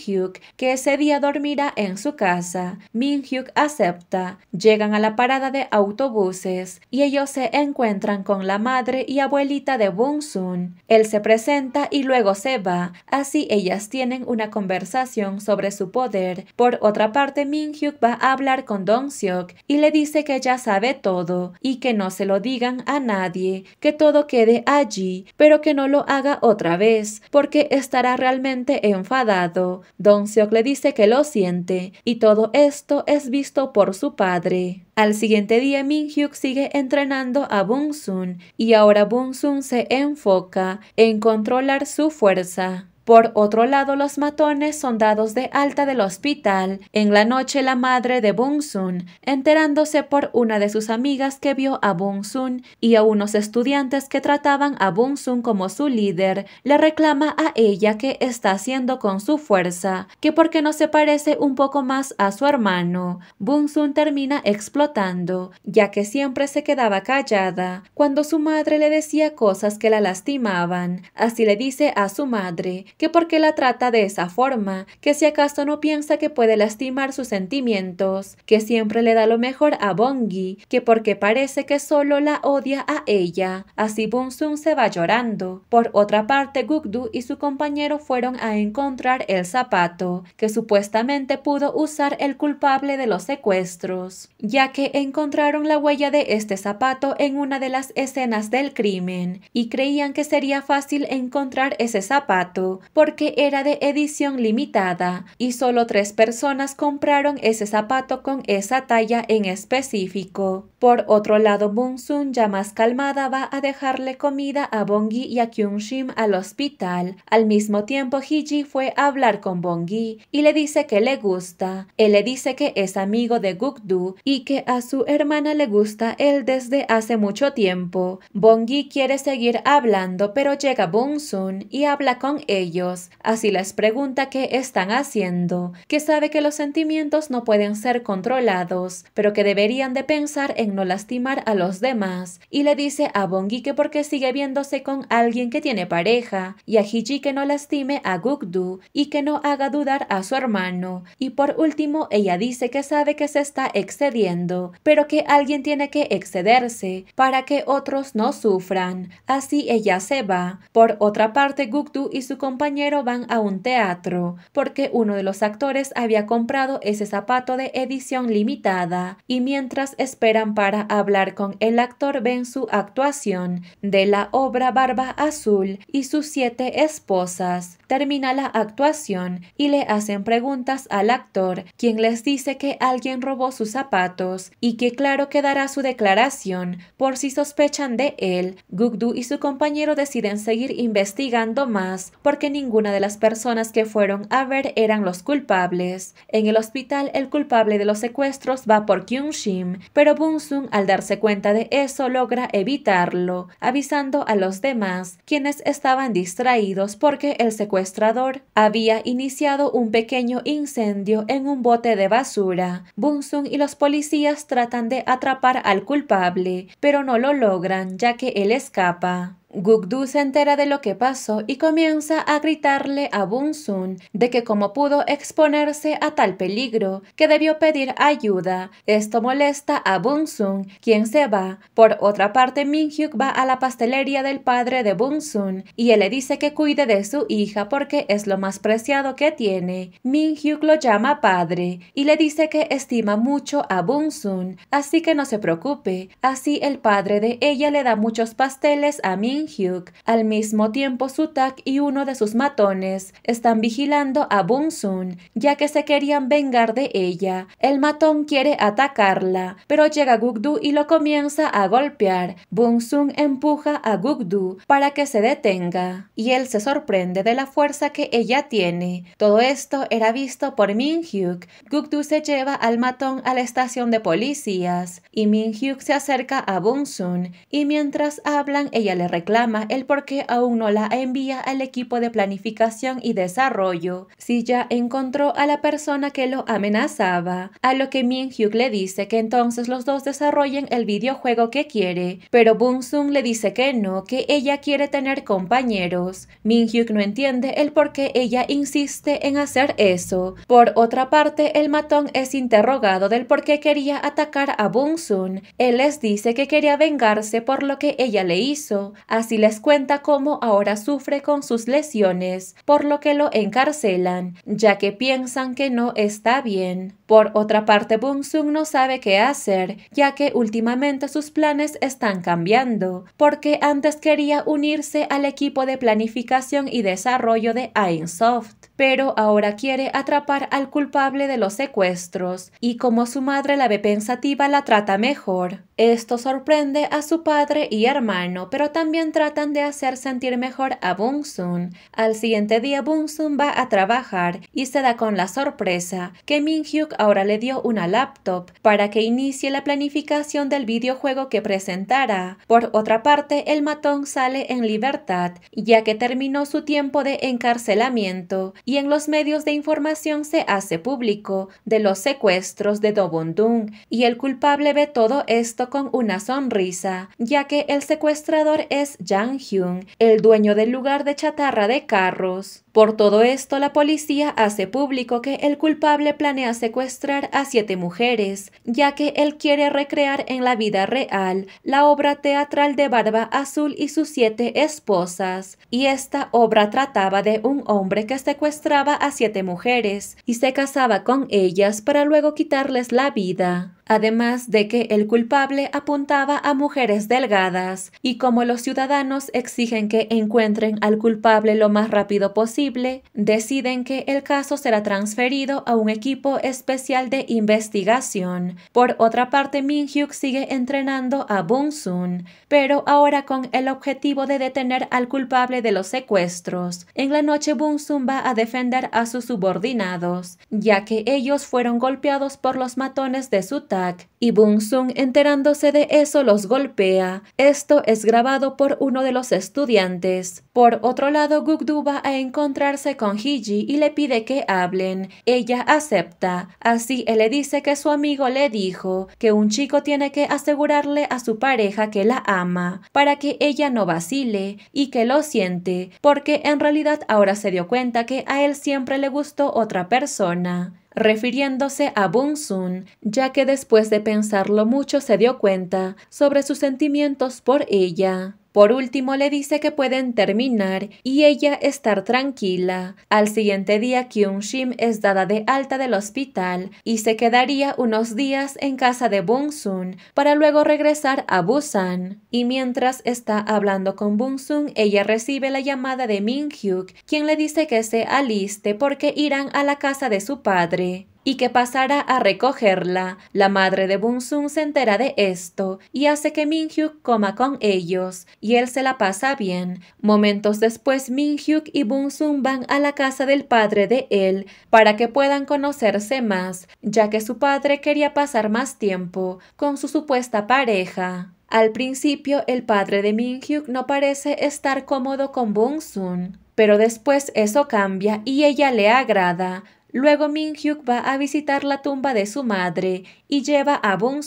que ese día dormirá en su casa. Min-hyuk acepta. Llegan a la parada de autobuses y ellos se encuentran con la madre y abuelita de Bun-sun. Él se presenta y luego se va. Así ellas tienen una conversación sobre su poder. Por otra parte, min va a hablar con Dong-seok y le dice que ya sabe todo y que no se lo digan a nadie, que todo quede allí, pero que no lo haga otra vez, porque estará realmente enfadado. Don Seok le dice que lo siente, y todo esto es visto por su padre. Al siguiente día, Min Hyuk sigue entrenando a Bung Sun, y ahora Bung Sun se enfoca en controlar su fuerza. Por otro lado, los matones son dados de alta del hospital. En la noche, la madre de Bung-sun, enterándose por una de sus amigas que vio a Bung-sun y a unos estudiantes que trataban a Bung-sun como su líder, le reclama a ella que está haciendo con su fuerza, que porque no se parece un poco más a su hermano. Bung-sun termina explotando, ya que siempre se quedaba callada cuando su madre le decía cosas que la lastimaban. Así le dice a su madre que por qué la trata de esa forma, que si acaso no piensa que puede lastimar sus sentimientos, que siempre le da lo mejor a Bongi, que porque parece que solo la odia a ella. Así Bunsun se va llorando. Por otra parte, Gugdu y su compañero fueron a encontrar el zapato, que supuestamente pudo usar el culpable de los secuestros, ya que encontraron la huella de este zapato en una de las escenas del crimen, y creían que sería fácil encontrar ese zapato, porque era de edición limitada y solo tres personas compraron ese zapato con esa talla en específico. Por otro lado, Bun-Sun, ya más calmada, va a dejarle comida a Bongi y a Kyungshim al hospital. Al mismo tiempo, Hiji fue a hablar con Bongi y le dice que le gusta. Él le dice que es amigo de Gukdu y que a su hermana le gusta él desde hace mucho tiempo. Bongi quiere seguir hablando, pero llega Bun-Sun y habla con ella Así les pregunta qué están haciendo, que sabe que los sentimientos no pueden ser controlados, pero que deberían de pensar en no lastimar a los demás, y le dice a Bongi que porque sigue viéndose con alguien que tiene pareja, y a Hiji que no lastime a Gukdu y que no haga dudar a su hermano, y por último ella dice que sabe que se está excediendo, pero que alguien tiene que excederse para que otros no sufran. Así ella se va. Por otra parte, Gukdu y su compañero van a un teatro, porque uno de los actores había comprado ese zapato de edición limitada, y mientras esperan para hablar con el actor ven su actuación de la obra Barba Azul y sus siete esposas. Termina la actuación y le hacen preguntas al actor, quien les dice que alguien robó sus zapatos y que claro quedará su declaración por si sospechan de él. Gugdu y su compañero deciden seguir investigando más porque ni ninguna de las personas que fueron a ver eran los culpables. En el hospital, el culpable de los secuestros va por Kyung Shim, pero Bunsun, al darse cuenta de eso, logra evitarlo, avisando a los demás, quienes estaban distraídos porque el secuestrador había iniciado un pequeño incendio en un bote de basura. Bunsun y los policías tratan de atrapar al culpable, pero no lo logran ya que él escapa. Gugdu se entera de lo que pasó y comienza a gritarle a Bunsun de que como pudo exponerse a tal peligro que debió pedir ayuda. Esto molesta a Bunsun, quien se va. Por otra parte, Minhyuk va a la pastelería del padre de Bunsun y él le dice que cuide de su hija porque es lo más preciado que tiene. Minhyuk lo llama padre y le dice que estima mucho a Bunsun, así que no se preocupe. Así el padre de ella le da muchos pasteles a Hyuk. Al mismo tiempo, Sutak y uno de sus matones están vigilando a bun sun ya que se querían vengar de ella. El matón quiere atacarla, pero llega Gugdu y lo comienza a golpear. Bun sun empuja a Gugdu para que se detenga, y él se sorprende de la fuerza que ella tiene. Todo esto era visto por Min-hyuk. Gugdu se lleva al matón a la estación de policías, y Min-hyuk se acerca a Bunsun y mientras hablan ella le el por qué aún no la envía al equipo de planificación y desarrollo, si ya encontró a la persona que lo amenazaba, a lo que Min Hyuk le dice que entonces los dos desarrollen el videojuego que quiere, pero boon Sung le dice que no, que ella quiere tener compañeros. Min Hyuk no entiende el por qué ella insiste en hacer eso. Por otra parte, el matón es interrogado del por qué quería atacar a boon Sun. Él les dice que quería vengarse por lo que ella le hizo, Así les cuenta cómo ahora sufre con sus lesiones, por lo que lo encarcelan, ya que piensan que no está bien. Por otra parte, Bung Sung no sabe qué hacer, ya que últimamente sus planes están cambiando, porque antes quería unirse al equipo de planificación y desarrollo de Ainsoft pero ahora quiere atrapar al culpable de los secuestros, y como su madre la ve pensativa la trata mejor. Esto sorprende a su padre y hermano, pero también tratan de hacer sentir mejor a Bung-Sun. Al siguiente día Bung-Sun va a trabajar y se da con la sorpresa que Min-hyuk ahora le dio una laptop para que inicie la planificación del videojuego que presentara. Por otra parte, el matón sale en libertad, ya que terminó su tiempo de encarcelamiento y en los medios de información se hace público de los secuestros de Dobondung y el culpable ve todo esto con una sonrisa, ya que el secuestrador es Jang Hyun, el dueño del lugar de chatarra de carros. Por todo esto, la policía hace público que el culpable planea secuestrar a siete mujeres, ya que él quiere recrear en la vida real la obra teatral de Barba Azul y sus siete esposas, y esta obra trataba de un hombre que secuestraba a siete mujeres y se casaba con ellas para luego quitarles la vida además de que el culpable apuntaba a mujeres delgadas, y como los ciudadanos exigen que encuentren al culpable lo más rápido posible, deciden que el caso será transferido a un equipo especial de investigación. Por otra parte, Min Hyuk sigue entrenando a Bun Soon, pero ahora con el objetivo de detener al culpable de los secuestros. En la noche, Bun Soon va a defender a sus subordinados, ya que ellos fueron golpeados por los matones de su y Bung Sung enterándose de eso los golpea. Esto es grabado por uno de los estudiantes. Por otro lado, Gugdu va a encontrarse con Hiji y le pide que hablen. Ella acepta, así él le dice que su amigo le dijo que un chico tiene que asegurarle a su pareja que la ama para que ella no vacile y que lo siente, porque en realidad ahora se dio cuenta que a él siempre le gustó otra persona refiriéndose a Bun sun ya que después de pensarlo mucho se dio cuenta sobre sus sentimientos por ella. Por último le dice que pueden terminar y ella estar tranquila. Al siguiente día Kyung Shim es dada de alta del hospital y se quedaría unos días en casa de Bung Sun para luego regresar a Busan. Y mientras está hablando con Bung Sun, ella recibe la llamada de Min Hyuk, quien le dice que se aliste porque irán a la casa de su padre y que pasará a recogerla. La madre de Sun se entera de esto y hace que Minhyuk coma con ellos, y él se la pasa bien. Momentos después, Min-Hyuk y Sun van a la casa del padre de él para que puedan conocerse más, ya que su padre quería pasar más tiempo con su supuesta pareja. Al principio, el padre de Min-Hyuk no parece estar cómodo con Sun, pero después eso cambia y ella le agrada, Luego Min-hyuk va a visitar la tumba de su madre y lleva a bun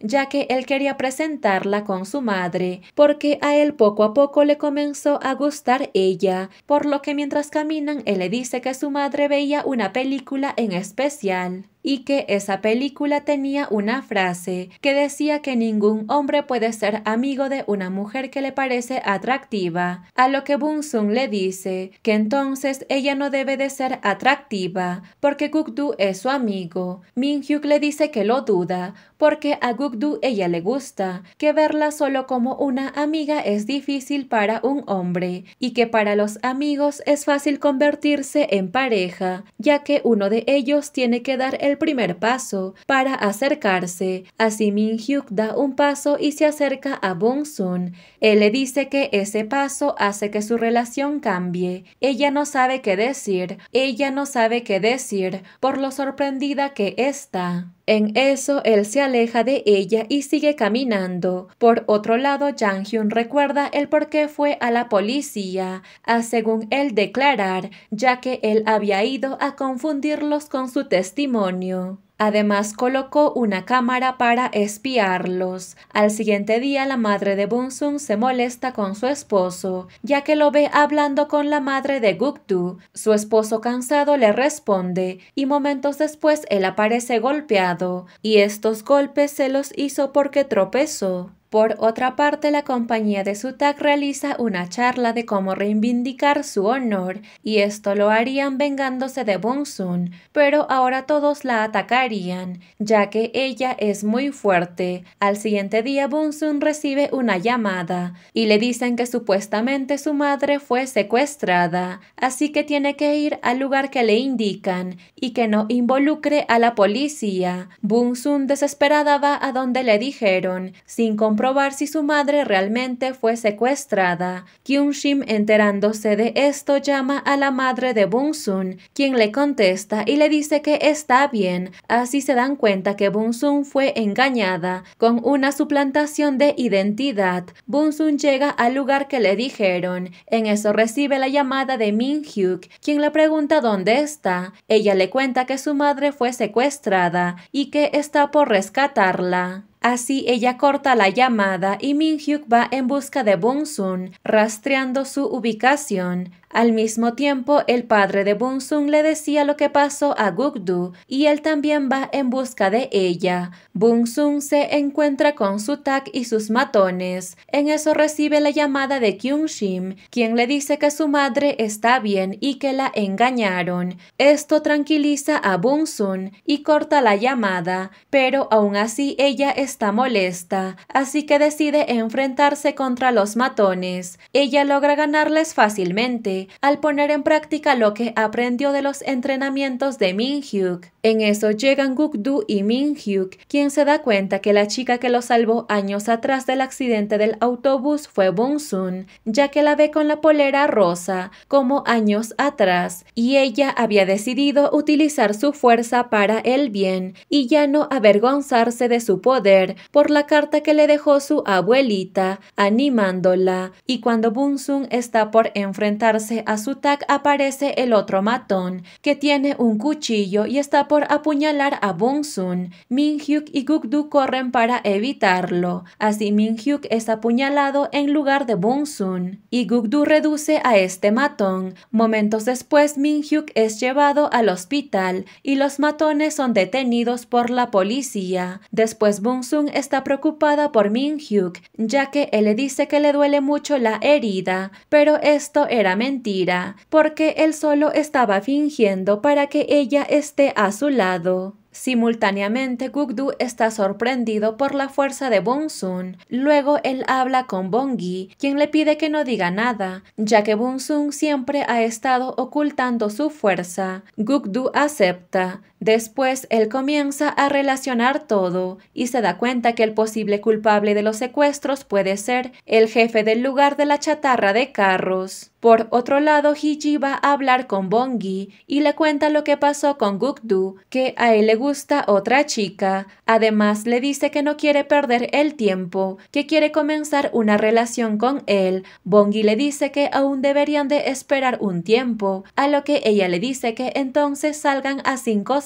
ya que él quería presentarla con su madre, porque a él poco a poco le comenzó a gustar ella, por lo que mientras caminan él le dice que su madre veía una película en especial y que esa película tenía una frase que decía que ningún hombre puede ser amigo de una mujer que le parece atractiva, a lo que Sung le dice que entonces ella no debe de ser atractiva porque Gukdu es su amigo. Min-hyuk le dice que lo duda porque a Gugdu ella le gusta, que verla solo como una amiga es difícil para un hombre, y que para los amigos es fácil convertirse en pareja, ya que uno de ellos tiene que dar el primer paso para acercarse. Así Min Hyuk da un paso y se acerca a Bong Sun. Él le dice que ese paso hace que su relación cambie. Ella no sabe qué decir, ella no sabe qué decir, por lo sorprendida que está. En eso, él se aleja de ella y sigue caminando. Por otro lado, Jang Hyun recuerda el por qué fue a la policía, a según él declarar, ya que él había ido a confundirlos con su testimonio. Además colocó una cámara para espiarlos. Al siguiente día la madre de Bunsun se molesta con su esposo, ya que lo ve hablando con la madre de Guktu. Su esposo cansado le responde y momentos después él aparece golpeado, y estos golpes se los hizo porque tropezó. Por otra parte, la compañía de Sutak realiza una charla de cómo reivindicar su honor, y esto lo harían vengándose de Bunsun, pero ahora todos la atacarían, ya que ella es muy fuerte. Al siguiente día, Bunsun recibe una llamada, y le dicen que supuestamente su madre fue secuestrada, así que tiene que ir al lugar que le indican, y que no involucre a la policía. Bunsun desesperada va a donde le dijeron, sin si su madre realmente fue secuestrada. Kyung-shim enterándose de esto llama a la madre de Bun sun quien le contesta y le dice que está bien. Así se dan cuenta que Bun sun fue engañada con una suplantación de identidad. Bun sun llega al lugar que le dijeron. En eso recibe la llamada de Min-hyuk, quien le pregunta dónde está. Ella le cuenta que su madre fue secuestrada y que está por rescatarla. Así ella corta la llamada y Min Hyuk va en busca de Bun Sun, rastreando su ubicación. Al mismo tiempo, el padre de Bun Sun le decía lo que pasó a Gukdu y él también va en busca de ella. Bun Sun se encuentra con su Tak y sus matones. En eso recibe la llamada de Kyung Shim, quien le dice que su madre está bien y que la engañaron. Esto tranquiliza a Bun Sun y corta la llamada, pero aún así ella está molesta, así que decide enfrentarse contra los matones. Ella logra ganarles fácilmente al poner en práctica lo que aprendió de los entrenamientos de Min-hyuk. En eso llegan Guk-du y Min-hyuk, quien se da cuenta que la chica que lo salvó años atrás del accidente del autobús fue Bun sun ya que la ve con la polera rosa, como años atrás, y ella había decidido utilizar su fuerza para el bien y ya no avergonzarse de su poder por la carta que le dejó su abuelita, animándola, y cuando Bun sun está por enfrentarse a su tag aparece el otro matón, que tiene un cuchillo y está por apuñalar a min Minhyuk y Gukdu corren para evitarlo. Así Minhyuk es apuñalado en lugar de Sun y Gukdu reduce a este matón. Momentos después Minhyuk es llevado al hospital y los matones son detenidos por la policía. Después Sun está preocupada por Minhyuk, ya que él le dice que le duele mucho la herida, pero esto era mentira porque él solo estaba fingiendo para que ella esté a su lado. Simultáneamente, Gugdu está sorprendido por la fuerza de Bunsun. Luego él habla con Bongi, quien le pide que no diga nada, ya que Bunsun siempre ha estado ocultando su fuerza. Gugdu acepta. Después, él comienza a relacionar todo y se da cuenta que el posible culpable de los secuestros puede ser el jefe del lugar de la chatarra de carros. Por otro lado, Hiji va a hablar con Bongi y le cuenta lo que pasó con Gukdu, que a él le gusta otra chica. Además, le dice que no quiere perder el tiempo, que quiere comenzar una relación con él. Bongi le dice que aún deberían de esperar un tiempo, a lo que ella le dice que entonces salgan a cinco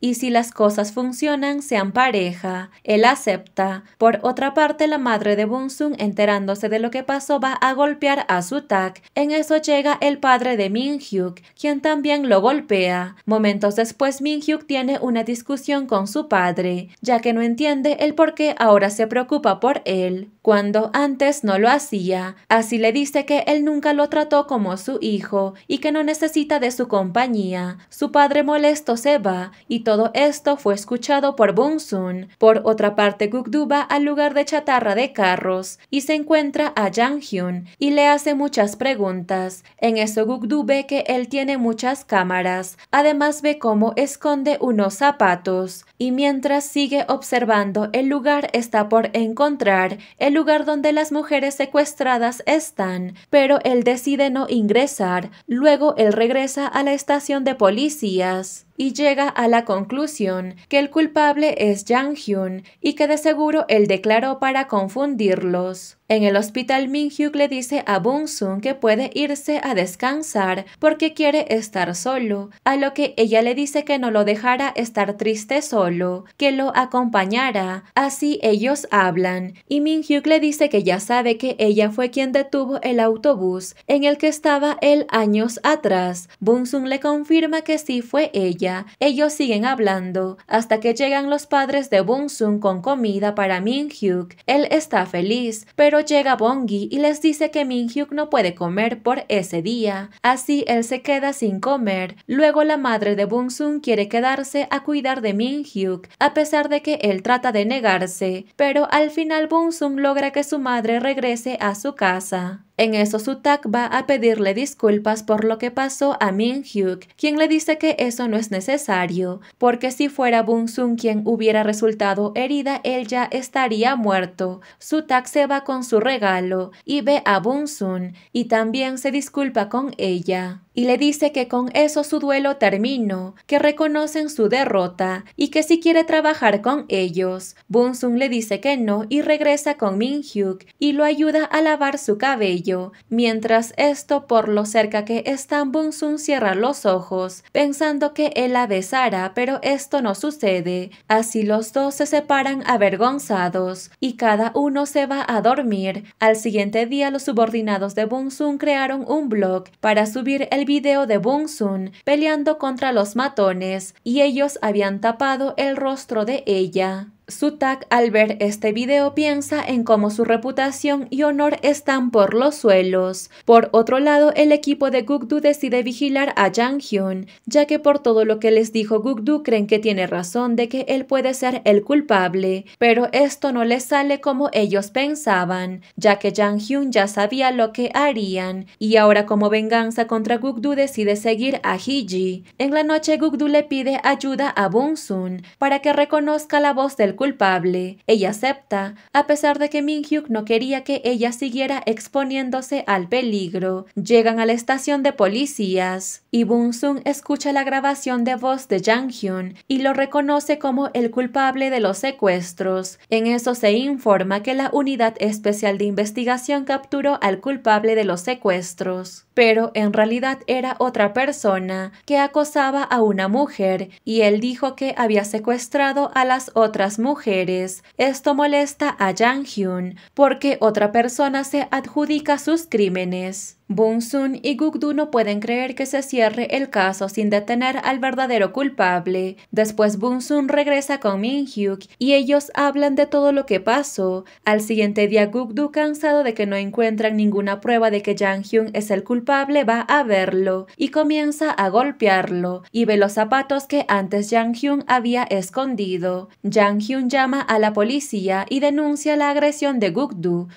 y si las cosas funcionan, sean pareja. Él acepta. Por otra parte, la madre de Bun-Sung, enterándose de lo que pasó, va a golpear a su Tak. En eso llega el padre de Min-Hyuk, quien también lo golpea. Momentos después, Min-Hyuk tiene una discusión con su padre, ya que no entiende el por qué ahora se preocupa por él, cuando antes no lo hacía. Así le dice que él nunca lo trató como su hijo y que no necesita de su compañía. Su padre molesto se y todo esto fue escuchado por Sun. Por otra parte, va al lugar de chatarra de carros y se encuentra a Jang-hyun, y le hace muchas preguntas. En eso Gugdu ve que él tiene muchas cámaras, además ve cómo esconde unos zapatos y mientras sigue observando el lugar está por encontrar el lugar donde las mujeres secuestradas están, pero él decide no ingresar. Luego él regresa a la estación de policías y llega a la conclusión que el culpable es Jang Hyun y que de seguro él declaró para confundirlos. En el hospital Minhyuk le dice a Sun que puede irse a descansar porque quiere estar solo, a lo que ella le dice que no lo dejara estar triste solo, que lo acompañara. Así ellos hablan y Minhyuk le dice que ya sabe que ella fue quien detuvo el autobús en el que estaba él años atrás. Sun le confirma que sí fue ella. Ellos siguen hablando hasta que llegan los padres de Sun con comida para Minhyuk. Él está feliz, pero llega Bongi y les dice que Minhyuk no puede comer por ese día, así él se queda sin comer. Luego la madre de bung quiere quedarse a cuidar de Minhyuk, a pesar de que él trata de negarse, pero al final bung logra que su madre regrese a su casa. En eso Sutak va a pedirle disculpas por lo que pasó a Min Hyuk, quien le dice que eso no es necesario, porque si fuera Bun Sun quien hubiera resultado herida, él ya estaría muerto. Sutak se va con su regalo y ve a Bun Sun y también se disculpa con ella y le dice que con eso su duelo terminó, que reconocen su derrota y que si quiere trabajar con ellos. Sun le dice que no y regresa con Minhyuk y lo ayuda a lavar su cabello. Mientras esto, por lo cerca que están, Sun cierra los ojos, pensando que él la besara pero esto no sucede. Así los dos se separan avergonzados y cada uno se va a dormir. Al siguiente día, los subordinados de Sun crearon un blog para subir el video de Bung Sun peleando contra los matones y ellos habían tapado el rostro de ella. Sutak al ver este video piensa en cómo su reputación y honor están por los suelos. Por otro lado, el equipo de Gukdu decide vigilar a Jang Hyun, ya que por todo lo que les dijo Gukdu creen que tiene razón de que él puede ser el culpable, pero esto no les sale como ellos pensaban, ya que Jang Hyun ya sabía lo que harían, y ahora como venganza contra Gukdu decide seguir a Hiji. En la noche Gukdu le pide ayuda a Bunsun para que reconozca la voz del culpable. Ella acepta, a pesar de que Minhyuk no quería que ella siguiera exponiéndose al peligro. Llegan a la estación de policías y Bun Sung escucha la grabación de voz de Jang Hyun y lo reconoce como el culpable de los secuestros. En eso se informa que la unidad especial de investigación capturó al culpable de los secuestros, pero en realidad era otra persona que acosaba a una mujer y él dijo que había secuestrado a las otras mujeres. Esto molesta a Yang Hyun porque otra persona se adjudica sus crímenes. Bunsun y guk no pueden creer que se cierre el caso sin detener al verdadero culpable. Después Bunsun regresa con Min-hyuk y ellos hablan de todo lo que pasó. Al siguiente día guk cansado de que no encuentran ninguna prueba de que Jang-hyun es el culpable, va a verlo y comienza a golpearlo y ve los zapatos que antes Jang-hyun había escondido. Jang-hyun llama a la policía y denuncia la agresión de guk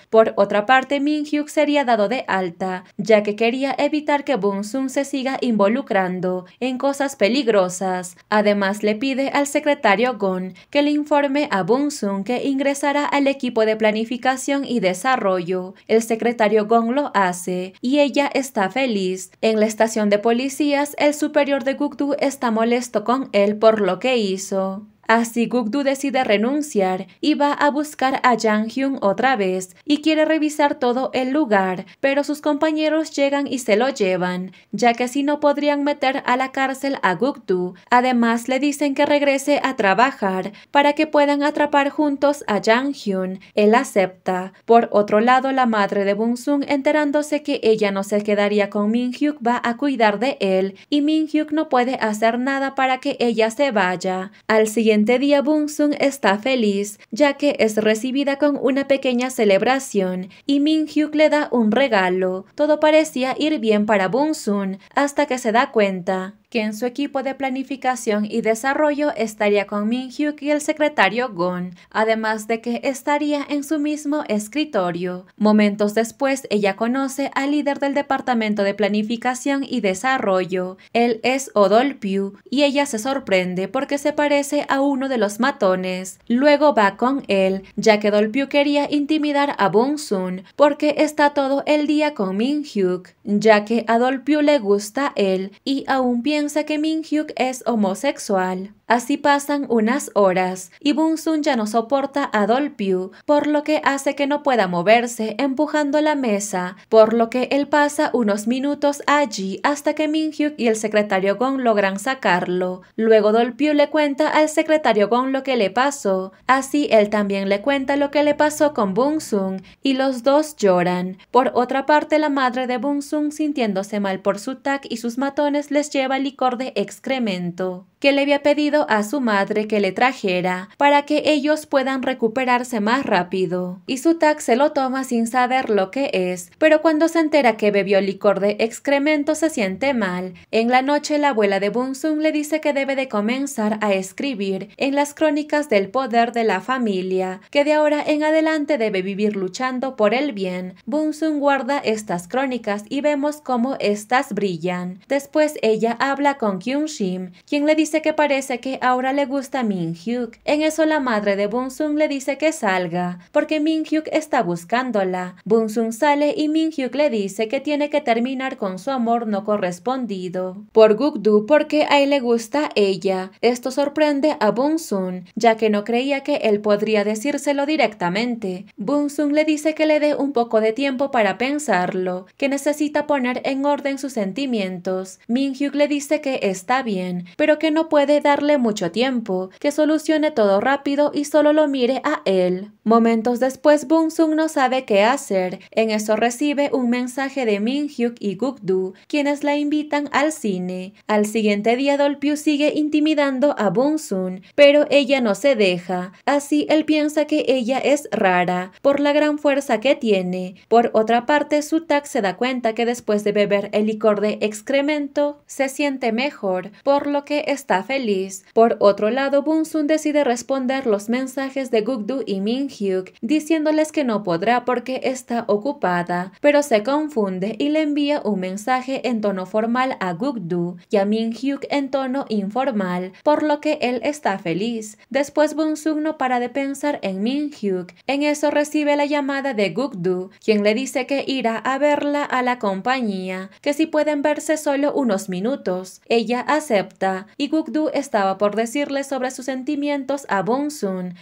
Por otra parte, min sería dado de alta, ya que quería evitar que Sun se siga involucrando en cosas peligrosas. Además, le pide al secretario Gon que le informe a Sun que ingresará al equipo de planificación y desarrollo. El secretario Gon lo hace y ella está feliz. En la estación de policías, el superior de Gukdu está molesto con él por lo que hizo. Así Gukdu decide renunciar y va a buscar a Jang Hyun otra vez y quiere revisar todo el lugar, pero sus compañeros llegan y se lo llevan, ya que así no podrían meter a la cárcel a Gukdu. Además le dicen que regrese a trabajar para que puedan atrapar juntos a Jang Hyun. Él acepta. Por otro lado, la madre de Bun Sung enterándose que ella no se quedaría con Min Hyuk va a cuidar de él y Min Hyuk no puede hacer nada para que ella se vaya. Al siguiente día día Sun está feliz, ya que es recibida con una pequeña celebración y Min-Hyuk le da un regalo. Todo parecía ir bien para Sun hasta que se da cuenta en su equipo de planificación y desarrollo estaría con Min Hyuk y el secretario Gon, además de que estaría en su mismo escritorio. Momentos después, ella conoce al líder del departamento de planificación y desarrollo. Él es Odol y ella se sorprende porque se parece a uno de los matones. Luego va con él, ya que Odol quería intimidar a Bong Sun porque está todo el día con Min Hyuk, ya que a Odol le gusta él y aún piensa que que Hyuk es homosexual. Así pasan unas horas y Sun ya no soporta a Dolpyu, por lo que hace que no pueda moverse empujando la mesa, por lo que él pasa unos minutos allí hasta que Hyuk y el secretario Gong logran sacarlo. Luego Dolpyu le cuenta al secretario Gong lo que le pasó, así él también le cuenta lo que le pasó con Sung y los dos lloran. Por otra parte, la madre de Sung sintiéndose mal por su tag y sus matones les lleva el de excremento que le había pedido a su madre que le trajera para que ellos puedan recuperarse más rápido. Y Sutak se lo toma sin saber lo que es, pero cuando se entera que bebió licor de excremento se siente mal. En la noche la abuela de Bunsun le dice que debe de comenzar a escribir en las crónicas del poder de la familia, que de ahora en adelante debe vivir luchando por el bien. Bunsun guarda estas crónicas y vemos cómo estas brillan. Después ella habla con Kyung Shim, quien le dice que parece que ahora le gusta Min Hyuk. En eso la madre de Bun Sung le dice que salga, porque Min Hyuk está buscándola. Bun Sung sale y Min Hyuk le dice que tiene que terminar con su amor no correspondido. Por Guk-du porque ahí le gusta ella. Esto sorprende a Bun Sung, ya que no creía que él podría decírselo directamente. Bun Sung le dice que le dé un poco de tiempo para pensarlo, que necesita poner en orden sus sentimientos. Min Hyuk le dice que está bien, pero que no puede darle mucho tiempo, que solucione todo rápido y solo lo mire a él. Momentos después, Bun sung no sabe qué hacer. En eso recibe un mensaje de Min-hyuk y guk quienes la invitan al cine. Al siguiente día, Dolpyu sigue intimidando a Bun sun pero ella no se deja. Así, él piensa que ella es rara, por la gran fuerza que tiene. Por otra parte, Sutak se da cuenta que después de beber el licor de excremento, se siente mejor, por lo que está feliz. Por otro lado, Bun sun decide responder los mensajes de guk y min diciéndoles que no podrá porque está ocupada, pero se confunde y le envía un mensaje en tono formal a Gugdu y a Min Hyuk en tono informal, por lo que él está feliz. Después Bun no para de pensar en Min Hyuk. En eso recibe la llamada de Gugdu, quien le dice que irá a verla a la compañía, que si pueden verse solo unos minutos. Ella acepta y Gugdu estaba por decirle sobre sus sentimientos a Bun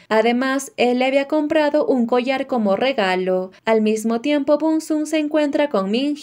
Además, él le había comprado un collar como regalo. Al mismo tiempo, Bunsun se encuentra con Min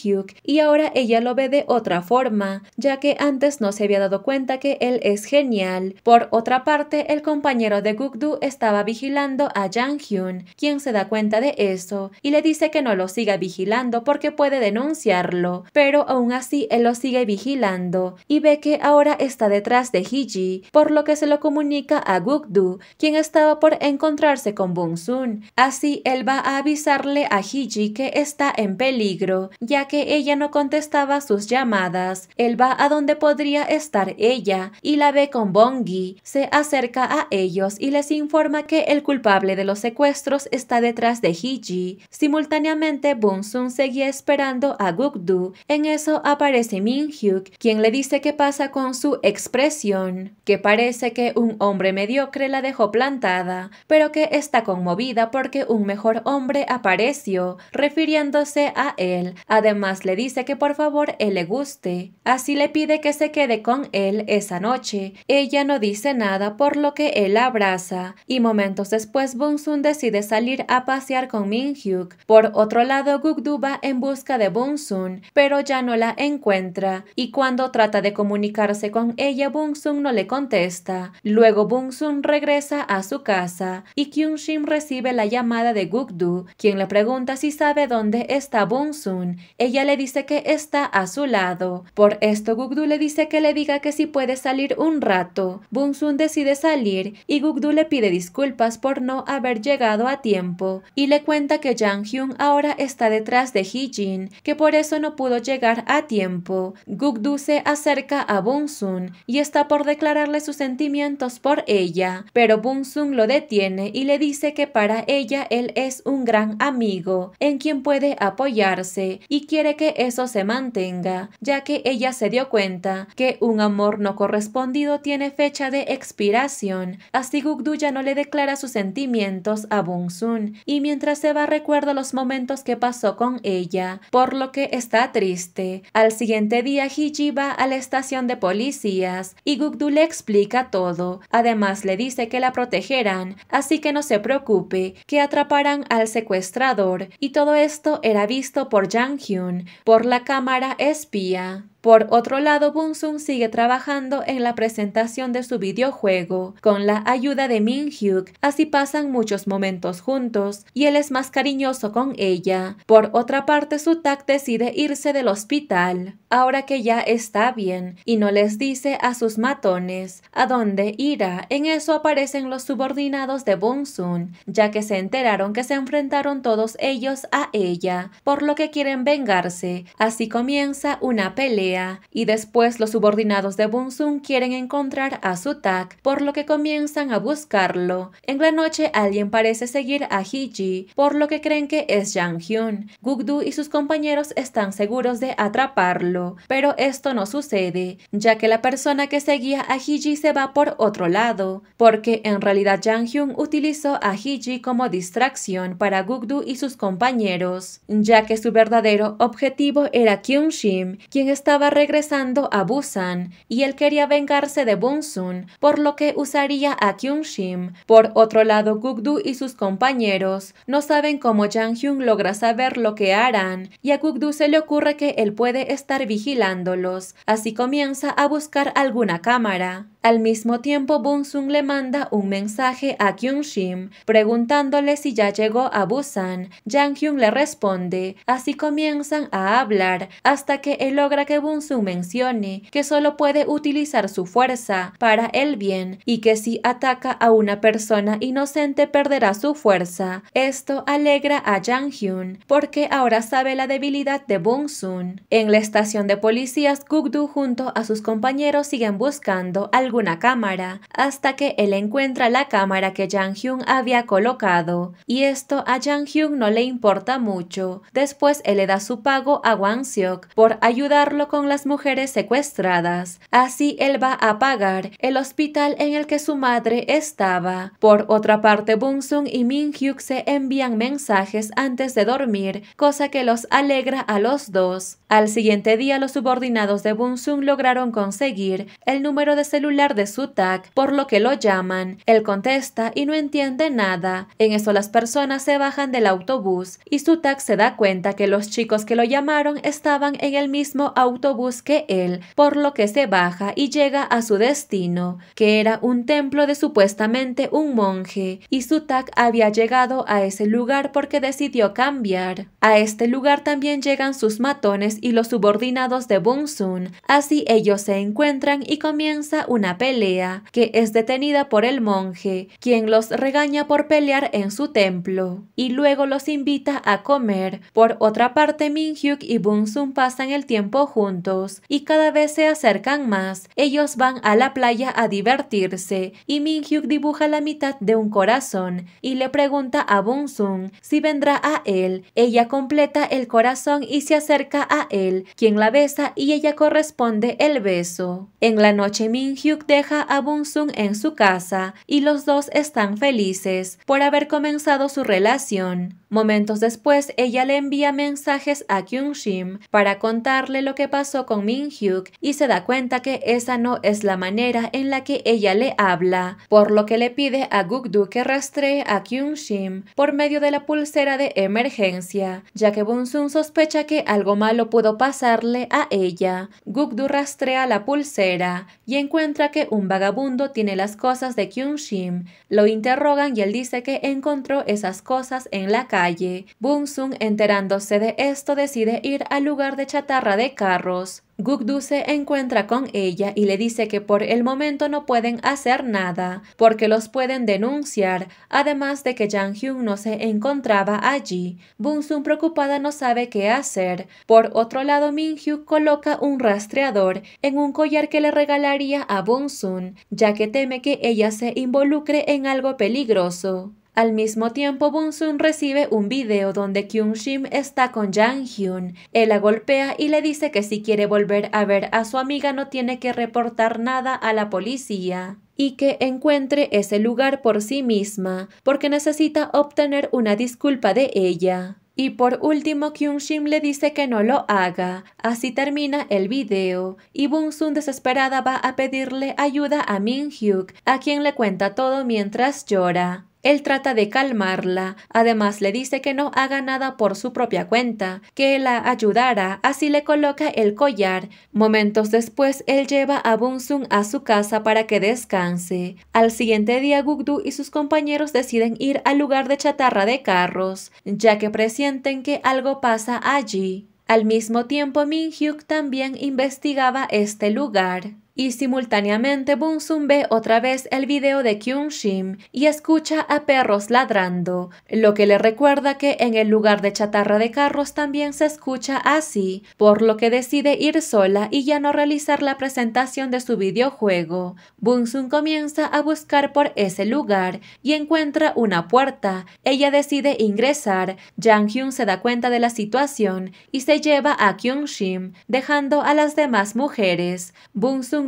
y ahora ella lo ve de otra forma, ya que antes no se había dado cuenta que él es genial. Por otra parte, el compañero de Gukdu estaba vigilando a Jang Hyun, quien se da cuenta de eso y le dice que no lo siga vigilando porque puede denunciarlo, pero aún así él lo sigue vigilando y ve que ahora está detrás de Hiji, por lo que se lo comunica a Gukdu, quien estaba por encontrarse con Bunsun Así él va a avisarle a Hiji que está en peligro, ya que ella no contestaba sus llamadas. Él va a donde podría estar ella y la ve con Bongi. Se acerca a ellos y les informa que el culpable de los secuestros está detrás de Hiji. Simultáneamente, Bong-sun seguía esperando a Gukdu. En eso aparece Min-hyuk, quien le dice qué pasa con su expresión, que parece que un hombre mediocre la dejó plantada, pero que está conmovido vida porque un mejor hombre apareció, refiriéndose a él. Además le dice que por favor él le guste. Así le pide que se quede con él esa noche. Ella no dice nada por lo que él la abraza y momentos después Sun decide salir a pasear con Hyuk, Por otro lado, Gukdu va en busca de Sun, pero ya no la encuentra y cuando trata de comunicarse con ella, Sun no le contesta. Luego Sun regresa a su casa y Shim recibe recibe la llamada de Gukdu, quien le pregunta si sabe dónde está Bunsun. Ella le dice que está a su lado. Por esto Gugdu le dice que le diga que si puede salir un rato. Bunsun decide salir y Gugdu le pide disculpas por no haber llegado a tiempo y le cuenta que Jang Hyun ahora está detrás de Hee-jin, que por eso no pudo llegar a tiempo. Gugdu se acerca a Bunsun y está por declararle sus sentimientos por ella, pero Bunsun lo detiene y le dice que para ella él es un gran amigo en quien puede apoyarse y quiere que eso se mantenga, ya que ella se dio cuenta que un amor no correspondido tiene fecha de expiración, así Gugdu ya no le declara sus sentimientos a Bung-sun y mientras se va recuerda los momentos que pasó con ella, por lo que está triste. Al siguiente día Hiji va a la estación de policías y Gugdu le explica todo, además le dice que la protegerán, así que no se preocupe que atraparan al secuestrador, y todo esto era visto por Jang Hyun por la cámara espía. Por otro lado, Bunsun sigue trabajando en la presentación de su videojuego con la ayuda de Min Hyuk, así pasan muchos momentos juntos y él es más cariñoso con ella. Por otra parte, Sutak decide irse del hospital, ahora que ya está bien, y no les dice a sus matones a dónde irá. En eso aparecen los subordinados de Bunsun, ya que se enteraron que se enfrentaron todos ellos a ella, por lo que quieren vengarse. Así comienza una pelea y después los subordinados de Bunsun quieren encontrar a Sutak, por lo que comienzan a buscarlo. En la noche alguien parece seguir a Hiji, por lo que creen que es Jang Hyun. Gugdu y sus compañeros están seguros de atraparlo, pero esto no sucede, ya que la persona que seguía a Hiji se va por otro lado, porque en realidad Jang Hyun utilizó a Hiji como distracción para Gugdu y sus compañeros, ya que su verdadero objetivo era Kyung Shim, quien estaba regresando a Busan y él quería vengarse de Bunsun, por lo que usaría a Kyungshim. Por otro lado, Gukdu y sus compañeros no saben cómo Jang Hyun logra saber lo que harán y a Gukdu se le ocurre que él puede estar vigilándolos, así comienza a buscar alguna cámara. Al mismo tiempo, Sun le manda un mensaje a Kyung-shim preguntándole si ya llegó a Busan. Jang-hyun le responde. Así comienzan a hablar hasta que él logra que Sun mencione que solo puede utilizar su fuerza para el bien y que si ataca a una persona inocente perderá su fuerza. Esto alegra a Jang-hyun porque ahora sabe la debilidad de Sun. En la estación de policías, Du junto a sus compañeros siguen buscando al una cámara hasta que él encuentra la cámara que Jang Hyun había colocado y esto a Jang Hyun no le importa mucho. Después él le da su pago a Wang Seok por ayudarlo con las mujeres secuestradas. Así él va a pagar el hospital en el que su madre estaba. Por otra parte, Bun Sung y Min Hyuk se envían mensajes antes de dormir, cosa que los alegra a los dos. Al siguiente día los subordinados de Bun Sung lograron conseguir el número de celular de Sutak, por lo que lo llaman. Él contesta y no entiende nada. En eso las personas se bajan del autobús y Sutak se da cuenta que los chicos que lo llamaron estaban en el mismo autobús que él, por lo que se baja y llega a su destino, que era un templo de supuestamente un monje, y Sutak había llegado a ese lugar porque decidió cambiar. A este lugar también llegan sus matones y los subordinados de Bunsun, así ellos se encuentran y comienza una pelea, que es detenida por el monje, quien los regaña por pelear en su templo, y luego los invita a comer. Por otra parte, Minhyuk y Bunsun pasan el tiempo juntos, y cada vez se acercan más. Ellos van a la playa a divertirse, y Minhyuk dibuja la mitad de un corazón, y le pregunta a Bunsun si vendrá a él. Ella completa el corazón y se acerca a él, quien la besa y ella corresponde el beso. En la noche Minhyuk deja a Sung en su casa y los dos están felices por haber comenzado su relación. Momentos después, ella le envía mensajes a Kyung Shim para contarle lo que pasó con Min Hyuk y se da cuenta que esa no es la manera en la que ella le habla, por lo que le pide a Gukdu que rastree a Kyung Shim por medio de la pulsera de emergencia, ya que Bun Sun sospecha que algo malo pudo pasarle a ella. Gukdu rastrea la pulsera y encuentra que un vagabundo tiene las cosas de Kyung Shim. Lo interrogan y él dice que encontró esas cosas en la casa calle. Sun, enterándose de esto, decide ir al lugar de chatarra de carros. Gukdu se encuentra con ella y le dice que por el momento no pueden hacer nada, porque los pueden denunciar, además de que Jang Hyun no se encontraba allí. Bunsun preocupada no sabe qué hacer. Por otro lado, Min Hyuk coloca un rastreador en un collar que le regalaría a Bunsun, ya que teme que ella se involucre en algo peligroso. Al mismo tiempo, Bunsun recibe un video donde Kyung Shim está con Jang Hyun. Él la golpea y le dice que si quiere volver a ver a su amiga no tiene que reportar nada a la policía y que encuentre ese lugar por sí misma, porque necesita obtener una disculpa de ella. Y por último, Kyung Shim le dice que no lo haga. Así termina el video. Y Bunsun, desesperada va a pedirle ayuda a Min Hyuk, a quien le cuenta todo mientras llora. Él trata de calmarla, además le dice que no haga nada por su propia cuenta, que la ayudara, así le coloca el collar. Momentos después, él lleva a Sung a su casa para que descanse. Al siguiente día, Gugdu y sus compañeros deciden ir al lugar de chatarra de carros, ya que presienten que algo pasa allí. Al mismo tiempo, Min Hyuk también investigaba este lugar y simultáneamente Sun ve otra vez el video de Kyung Shim y escucha a perros ladrando, lo que le recuerda que en el lugar de chatarra de carros también se escucha así, por lo que decide ir sola y ya no realizar la presentación de su videojuego. Sun comienza a buscar por ese lugar y encuentra una puerta. Ella decide ingresar, Jang Hyun se da cuenta de la situación y se lleva a Kyung Shim, dejando a las demás mujeres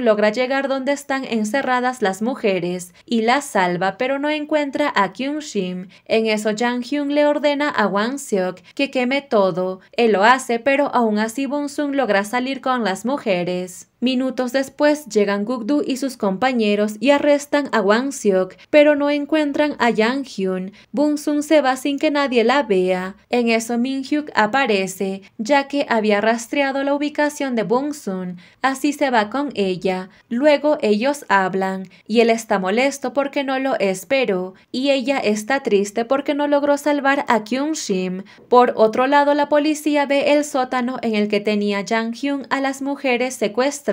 logra llegar donde están encerradas las mujeres y las salva, pero no encuentra a Kyung Shim. En eso, Jang Hyun le ordena a Wang Seok que queme todo. Él lo hace, pero aún así Bun Sung logra salir con las mujeres. Minutos después llegan Gukdu y sus compañeros y arrestan a Wang Seok, pero no encuentran a Yang Hyun. Bung Sun se va sin que nadie la vea. En eso Min Hyuk aparece, ya que había rastreado la ubicación de Bung Sun, así se va con ella. Luego ellos hablan, y él está molesto porque no lo esperó, y ella está triste porque no logró salvar a Kyung Shim. Por otro lado, la policía ve el sótano en el que tenía Yang Hyun a las mujeres secuestradas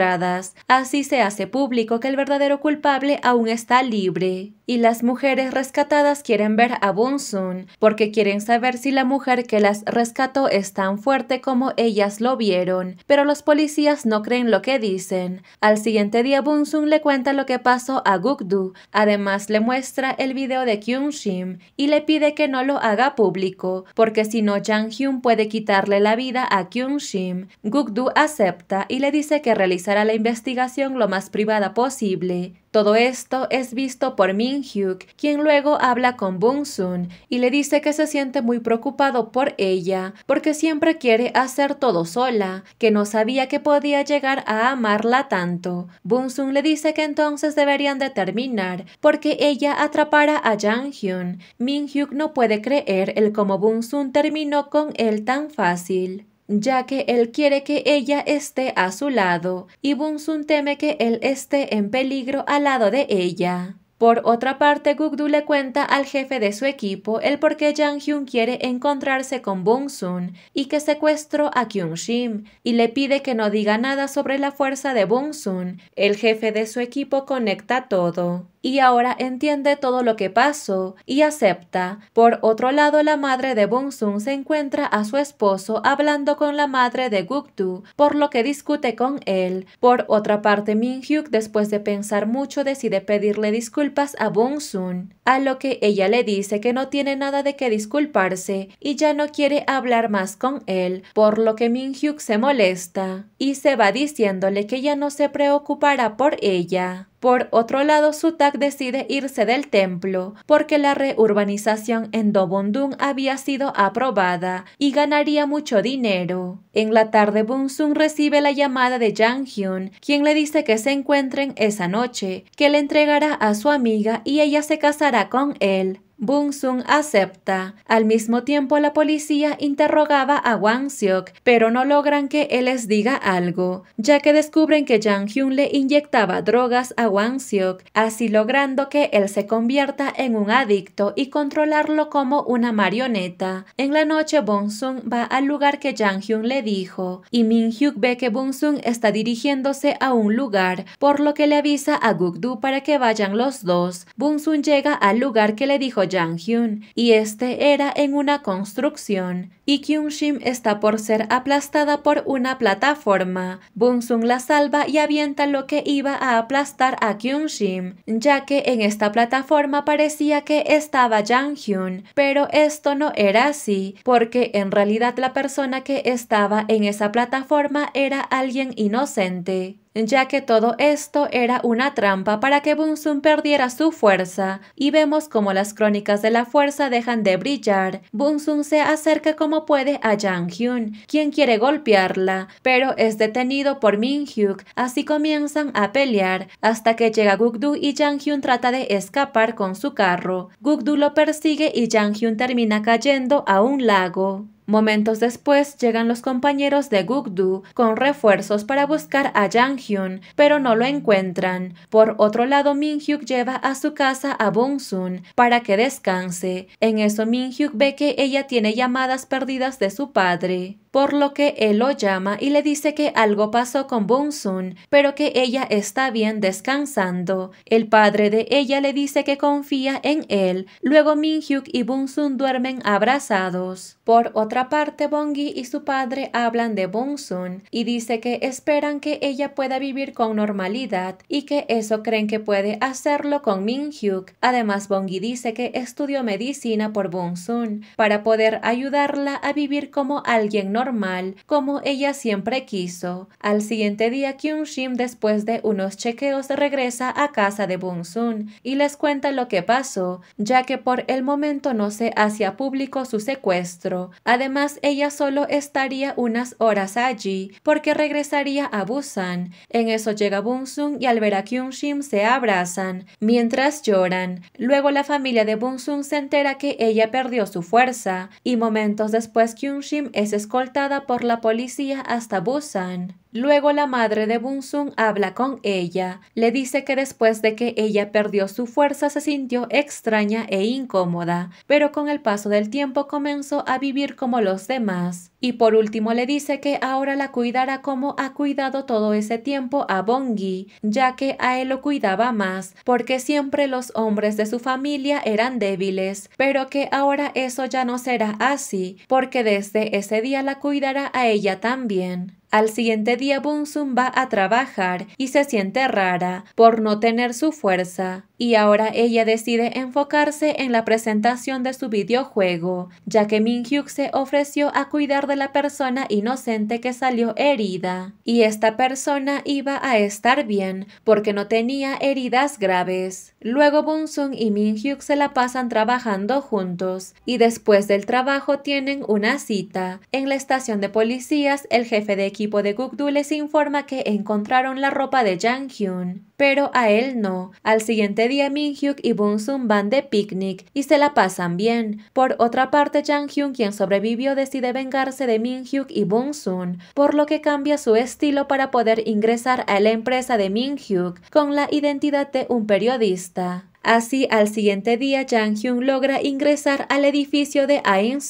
Así se hace público que el verdadero culpable aún está libre. Y las mujeres rescatadas quieren ver a bun Bunsun, porque quieren saber si la mujer que las rescató es tan fuerte como ellas lo vieron. Pero los policías no creen lo que dicen. Al siguiente día bun Bunsun le cuenta lo que pasó a Gukdu. Además le muestra el video de Kyung Shim y le pide que no lo haga público, porque si no Jang Hyun puede quitarle la vida a Kyung Shim. Gukdu acepta y le dice que realiza a la investigación lo más privada posible. Todo esto es visto por Min Hyuk, quien luego habla con Bun Sun y le dice que se siente muy preocupado por ella, porque siempre quiere hacer todo sola, que no sabía que podía llegar a amarla tanto. Bun Sun le dice que entonces deberían de terminar, porque ella atrapara a Jang Hyun. Min Hyuk no puede creer el cómo Bun Sun terminó con él tan fácil ya que él quiere que ella esté a su lado, y Bunsun teme que él esté en peligro al lado de ella. Por otra parte, Gugdu le cuenta al jefe de su equipo el por qué Jang Hyun quiere encontrarse con Bunsun y que secuestró a Kyung Shim, y le pide que no diga nada sobre la fuerza de Bunsun. El jefe de su equipo conecta todo y ahora entiende todo lo que pasó y acepta. Por otro lado, la madre de Bun Sun se encuentra a su esposo hablando con la madre de guk por lo que discute con él. Por otra parte, Min-hyuk, después de pensar mucho, decide pedirle disculpas a Bun Sun, a lo que ella le dice que no tiene nada de qué disculparse y ya no quiere hablar más con él, por lo que Min-hyuk se molesta y se va diciéndole que ya no se preocupará por ella. Por otro lado, Sutak decide irse del templo porque la reurbanización en Dobondung había sido aprobada y ganaría mucho dinero. En la tarde, Bunsun recibe la llamada de Jang Hyun, quien le dice que se encuentren esa noche, que le entregará a su amiga y ella se casará con él bung acepta. Al mismo tiempo, la policía interrogaba a Wang Seok, pero no logran que él les diga algo, ya que descubren que Jang Hyun le inyectaba drogas a Wang Seok, así logrando que él se convierta en un adicto y controlarlo como una marioneta. En la noche, bung va al lugar que Jang Hyun le dijo, y Min-hyuk ve que bung está dirigiéndose a un lugar, por lo que le avisa a guk para que vayan los dos. bung llega al lugar que le dijo Jang hyun y este era en una construcción, y Kyun shim está por ser aplastada por una plataforma. Bun sung la salva y avienta lo que iba a aplastar a Kyun shim ya que en esta plataforma parecía que estaba Jang hyun pero esto no era así, porque en realidad la persona que estaba en esa plataforma era alguien inocente ya que todo esto era una trampa para que Bunsun perdiera su fuerza, y vemos como las crónicas de la fuerza dejan de brillar. Bunsun se acerca como puede a Jang Hyun, quien quiere golpearla, pero es detenido por Min Hyuk, así comienzan a pelear, hasta que llega Gukdu y Jang Hyun trata de escapar con su carro. Gukdu lo persigue y Jang Hyun termina cayendo a un lago. Momentos después llegan los compañeros de gugdu con refuerzos para buscar a Jang Hyun, pero no lo encuentran. Por otro lado, Min Hyuk lleva a su casa a Bun Sun para que descanse. En eso Min Hyuk ve que ella tiene llamadas perdidas de su padre por lo que él lo llama y le dice que algo pasó con Sun, pero que ella está bien descansando. El padre de ella le dice que confía en él, luego Minhyuk y Sun duermen abrazados. Por otra parte, Bongi y su padre hablan de Sun y dice que esperan que ella pueda vivir con normalidad y que eso creen que puede hacerlo con Minhyuk. Además, Bongi dice que estudió medicina por Sun para poder ayudarla a vivir como alguien normal, normal, como ella siempre quiso. Al siguiente día, Kyung Shim, después de unos chequeos, regresa a casa de Bun Sun y les cuenta lo que pasó, ya que por el momento no se hacía público su secuestro. Además, ella solo estaría unas horas allí, porque regresaría a Busan. En eso llega Bun Sun y al ver a Kyung Shim se abrazan, mientras lloran. Luego la familia de bun Sun se entera que ella perdió su fuerza, y momentos después Kyung Shim es escoltada por la policía hasta Busan, Luego la madre de Bunsun habla con ella, le dice que después de que ella perdió su fuerza se sintió extraña e incómoda, pero con el paso del tiempo comenzó a vivir como los demás. Y por último le dice que ahora la cuidará como ha cuidado todo ese tiempo a Bongi, ya que a él lo cuidaba más, porque siempre los hombres de su familia eran débiles, pero que ahora eso ya no será así, porque desde ese día la cuidará a ella también. Al siguiente día Bunsun va a trabajar y se siente rara por no tener su fuerza, y ahora ella decide enfocarse en la presentación de su videojuego, ya que Min Hyuk se ofreció a cuidar de la persona inocente que salió herida, y esta persona iba a estar bien porque no tenía heridas graves. Luego Bunsun y Min Hyuk se la pasan trabajando juntos, y después del trabajo tienen una cita. En la estación de policías, el jefe de equipo de Gukdu les informa que encontraron la ropa de Jang Hyun, pero a él no. Al siguiente día Min Hyuk y Bun Sun van de picnic y se la pasan bien. Por otra parte, Jang Hyun, quien sobrevivió, decide vengarse de Min Hyuk y Bun Sun, por lo que cambia su estilo para poder ingresar a la empresa de Min Hyuk con la identidad de un periodista. Así, al siguiente día, Jang Hyun logra ingresar al edificio de Ain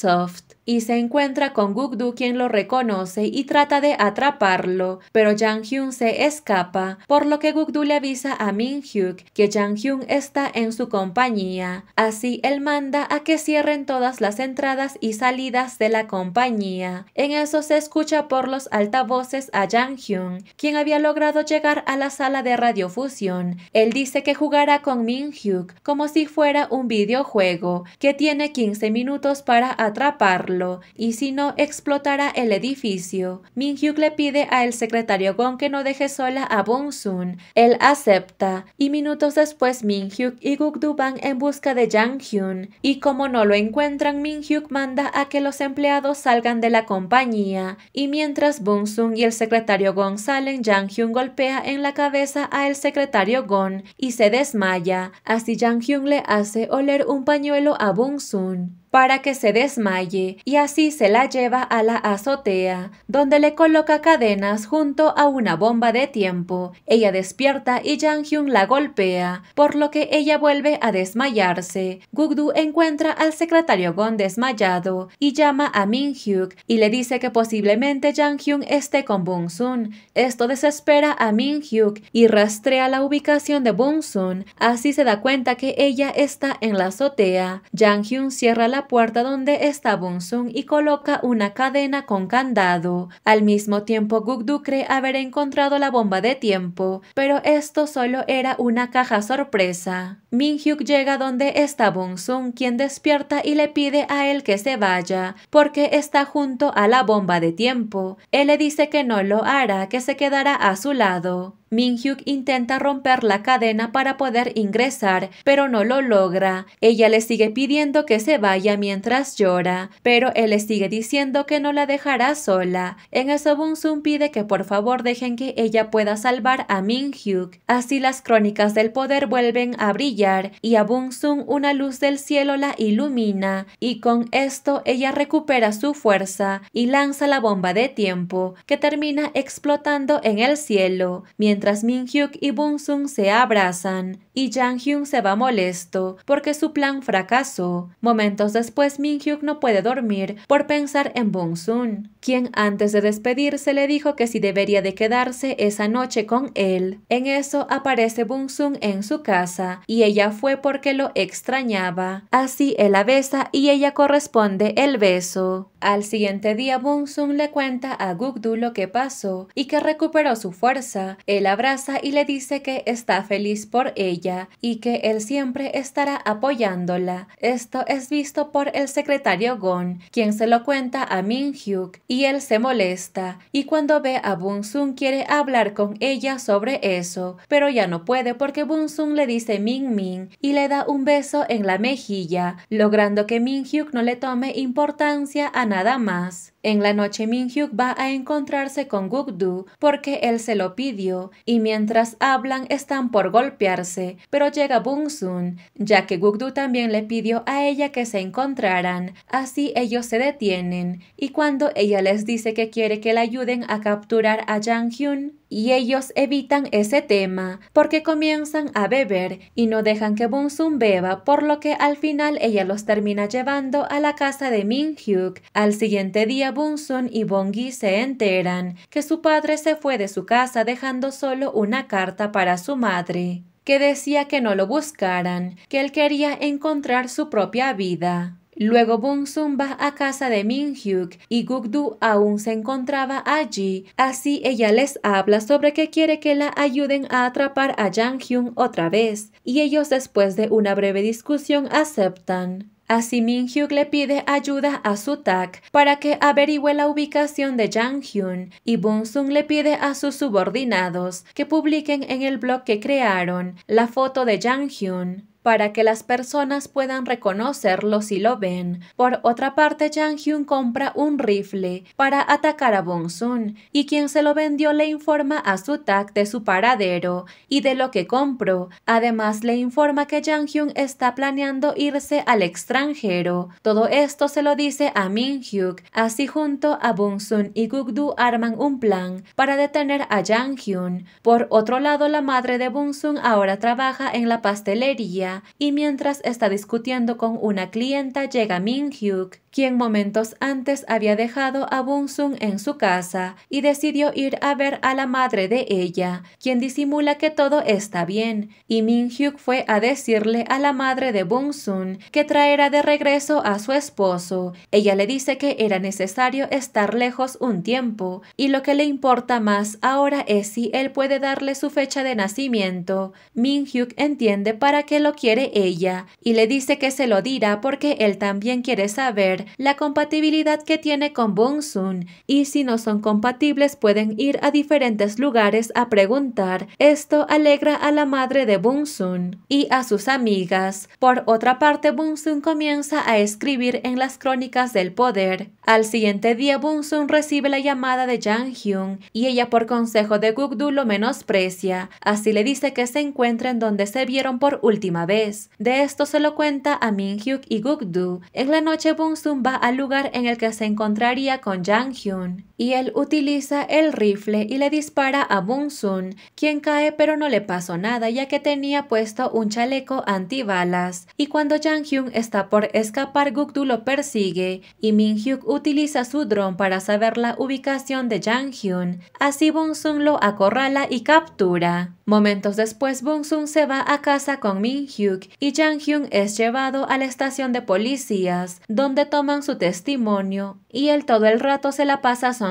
y se encuentra con Gugdu quien lo reconoce y trata de atraparlo, pero Jang Hyun se escapa, por lo que Gukdu le avisa a Min Hyuk que Jang Hyun está en su compañía. Así él manda a que cierren todas las entradas y salidas de la compañía. En eso se escucha por los altavoces a Jang Hyun, quien había logrado llegar a la sala de radiofusión. Él dice que jugará con Min Hyuk como si fuera un videojuego, que tiene 15 minutos para atraparlo y si no, explotará el edificio. Min-hyuk le pide a el secretario Gong que no deje sola a Sun. Él acepta, y minutos después Min-hyuk y Gukdu van en busca de Jang Hyun, y como no lo encuentran, Min-hyuk manda a que los empleados salgan de la compañía, y mientras bun-sun y el secretario Gong salen, Jang Hyun golpea en la cabeza a el secretario Gong y se desmaya. Así Jang Hyun le hace oler un pañuelo a Bong Sun para que se desmaye y así se la lleva a la azotea, donde le coloca cadenas junto a una bomba de tiempo. Ella despierta y Jang Hyun la golpea, por lo que ella vuelve a desmayarse. Gugdu encuentra al secretario Gong desmayado y llama a Min Hyuk y le dice que posiblemente Jang Hyun esté con Bung Sun. Esto desespera a Min Hyuk y rastrea la ubicación de Bung Sun. Así se da cuenta que ella está en la azotea. Jang Hyun cierra la puerta donde está Bunsun y coloca una cadena con candado. Al mismo tiempo, Gugdu cree haber encontrado la bomba de tiempo, pero esto solo era una caja sorpresa. Min-Hyuk llega donde está Bunsun, quien despierta y le pide a él que se vaya, porque está junto a la bomba de tiempo. Él le dice que no lo hará, que se quedará a su lado. Hyuk intenta romper la cadena para poder ingresar, pero no lo logra. Ella le sigue pidiendo que se vaya mientras llora, pero él le sigue diciendo que no la dejará sola. En eso Bun Sun pide que por favor dejen que ella pueda salvar a Hyuk. Así las crónicas del poder vuelven a brillar y a Bun Sun una luz del cielo la ilumina y con esto ella recupera su fuerza y lanza la bomba de tiempo que termina explotando en el cielo. Mientras mientras Min-hyuk y Bung-sung se abrazan y Jang Hyun se va molesto porque su plan fracasó. Momentos después, Min Hyuk no puede dormir por pensar en Bun Sun, quien antes de despedirse le dijo que si debería de quedarse esa noche con él. En eso aparece Bun Sun en su casa y ella fue porque lo extrañaba. Así él la besa y ella corresponde el beso. Al siguiente día, Bun Sun le cuenta a Gugdu lo que pasó y que recuperó su fuerza. Él abraza y le dice que está feliz por ella y que él siempre estará apoyándola. Esto es visto por el secretario Gon, quien se lo cuenta a Min Hyuk y él se molesta y cuando ve a Bun Sun quiere hablar con ella sobre eso, pero ya no puede porque Bun Sun le dice Min Min y le da un beso en la mejilla, logrando que Min Hyuk no le tome importancia a nada más. En la noche Minhyuk va a encontrarse con Gukdu porque él se lo pidió y mientras hablan están por golpearse, pero llega bung-sun ya que Gukdu también le pidió a ella que se encontraran, así ellos se detienen y cuando ella les dice que quiere que la ayuden a capturar a Jang Hyun, y ellos evitan ese tema porque comienzan a beber y no dejan que Sun beba, por lo que al final ella los termina llevando a la casa de Minhyuk. Al siguiente día Bunson y Bongi se enteran que su padre se fue de su casa dejando solo una carta para su madre, que decía que no lo buscaran, que él quería encontrar su propia vida. Luego Bunsun va a casa de Hyuk, y Gukdu aún se encontraba allí, así ella les habla sobre que quiere que la ayuden a atrapar a Jang Hyun otra vez, y ellos después de una breve discusión aceptan. Así Min-hyuk le pide ayuda a Su-tak para que averigüe la ubicación de Jang-hyun y Bun-sung le pide a sus subordinados que publiquen en el blog que crearon la foto de Jang-hyun para que las personas puedan reconocerlo si lo ven. Por otra parte, Jang Hyun compra un rifle para atacar a Bong Sun y quien se lo vendió le informa a su tak de su paradero y de lo que compró. Además, le informa que Jang Hyun está planeando irse al extranjero. Todo esto se lo dice a Min Hyuk. Así, junto a Bong Sun y Gugdu arman un plan para detener a Jang Hyun. Por otro lado, la madre de Bong Sun ahora trabaja en la pastelería y mientras está discutiendo con una clienta llega Min Hyuk, quien momentos antes había dejado a Bun Sun en su casa y decidió ir a ver a la madre de ella, quien disimula que todo está bien, y Min Hyuk fue a decirle a la madre de Bun Sun que traerá de regreso a su esposo. Ella le dice que era necesario estar lejos un tiempo, y lo que le importa más ahora es si él puede darle su fecha de nacimiento. Min Hyuk entiende para qué lo quiere ella y le dice que se lo dirá porque él también quiere saber la compatibilidad que tiene con Bun-sun, y si no son compatibles pueden ir a diferentes lugares a preguntar. Esto alegra a la madre de Bun-sun y a sus amigas. Por otra parte, Bun-sun comienza a escribir en las crónicas del poder. Al siguiente día, Bun-sun recibe la llamada de Jang Hyun y ella por consejo de Gugdu lo menosprecia. Así le dice que se encuentren donde se vieron por última vez vez. De esto se lo cuenta a Min-hyuk y Guk-du. En la noche, Bun sun va al lugar en el que se encontraría con Jang-hyun y él utiliza el rifle y le dispara a bun Sun, quien cae pero no le pasó nada ya que tenía puesto un chaleco antibalas. Y cuando Jang Hyun está por escapar, Gukdu lo persigue y Min Hyuk utiliza su dron para saber la ubicación de Jang Hyun. Así bun Sun lo acorrala y captura. Momentos después, bun Sun se va a casa con Min Hyuk y Jang Hyun es llevado a la estación de policías, donde toman su testimonio y él todo el rato se la pasa son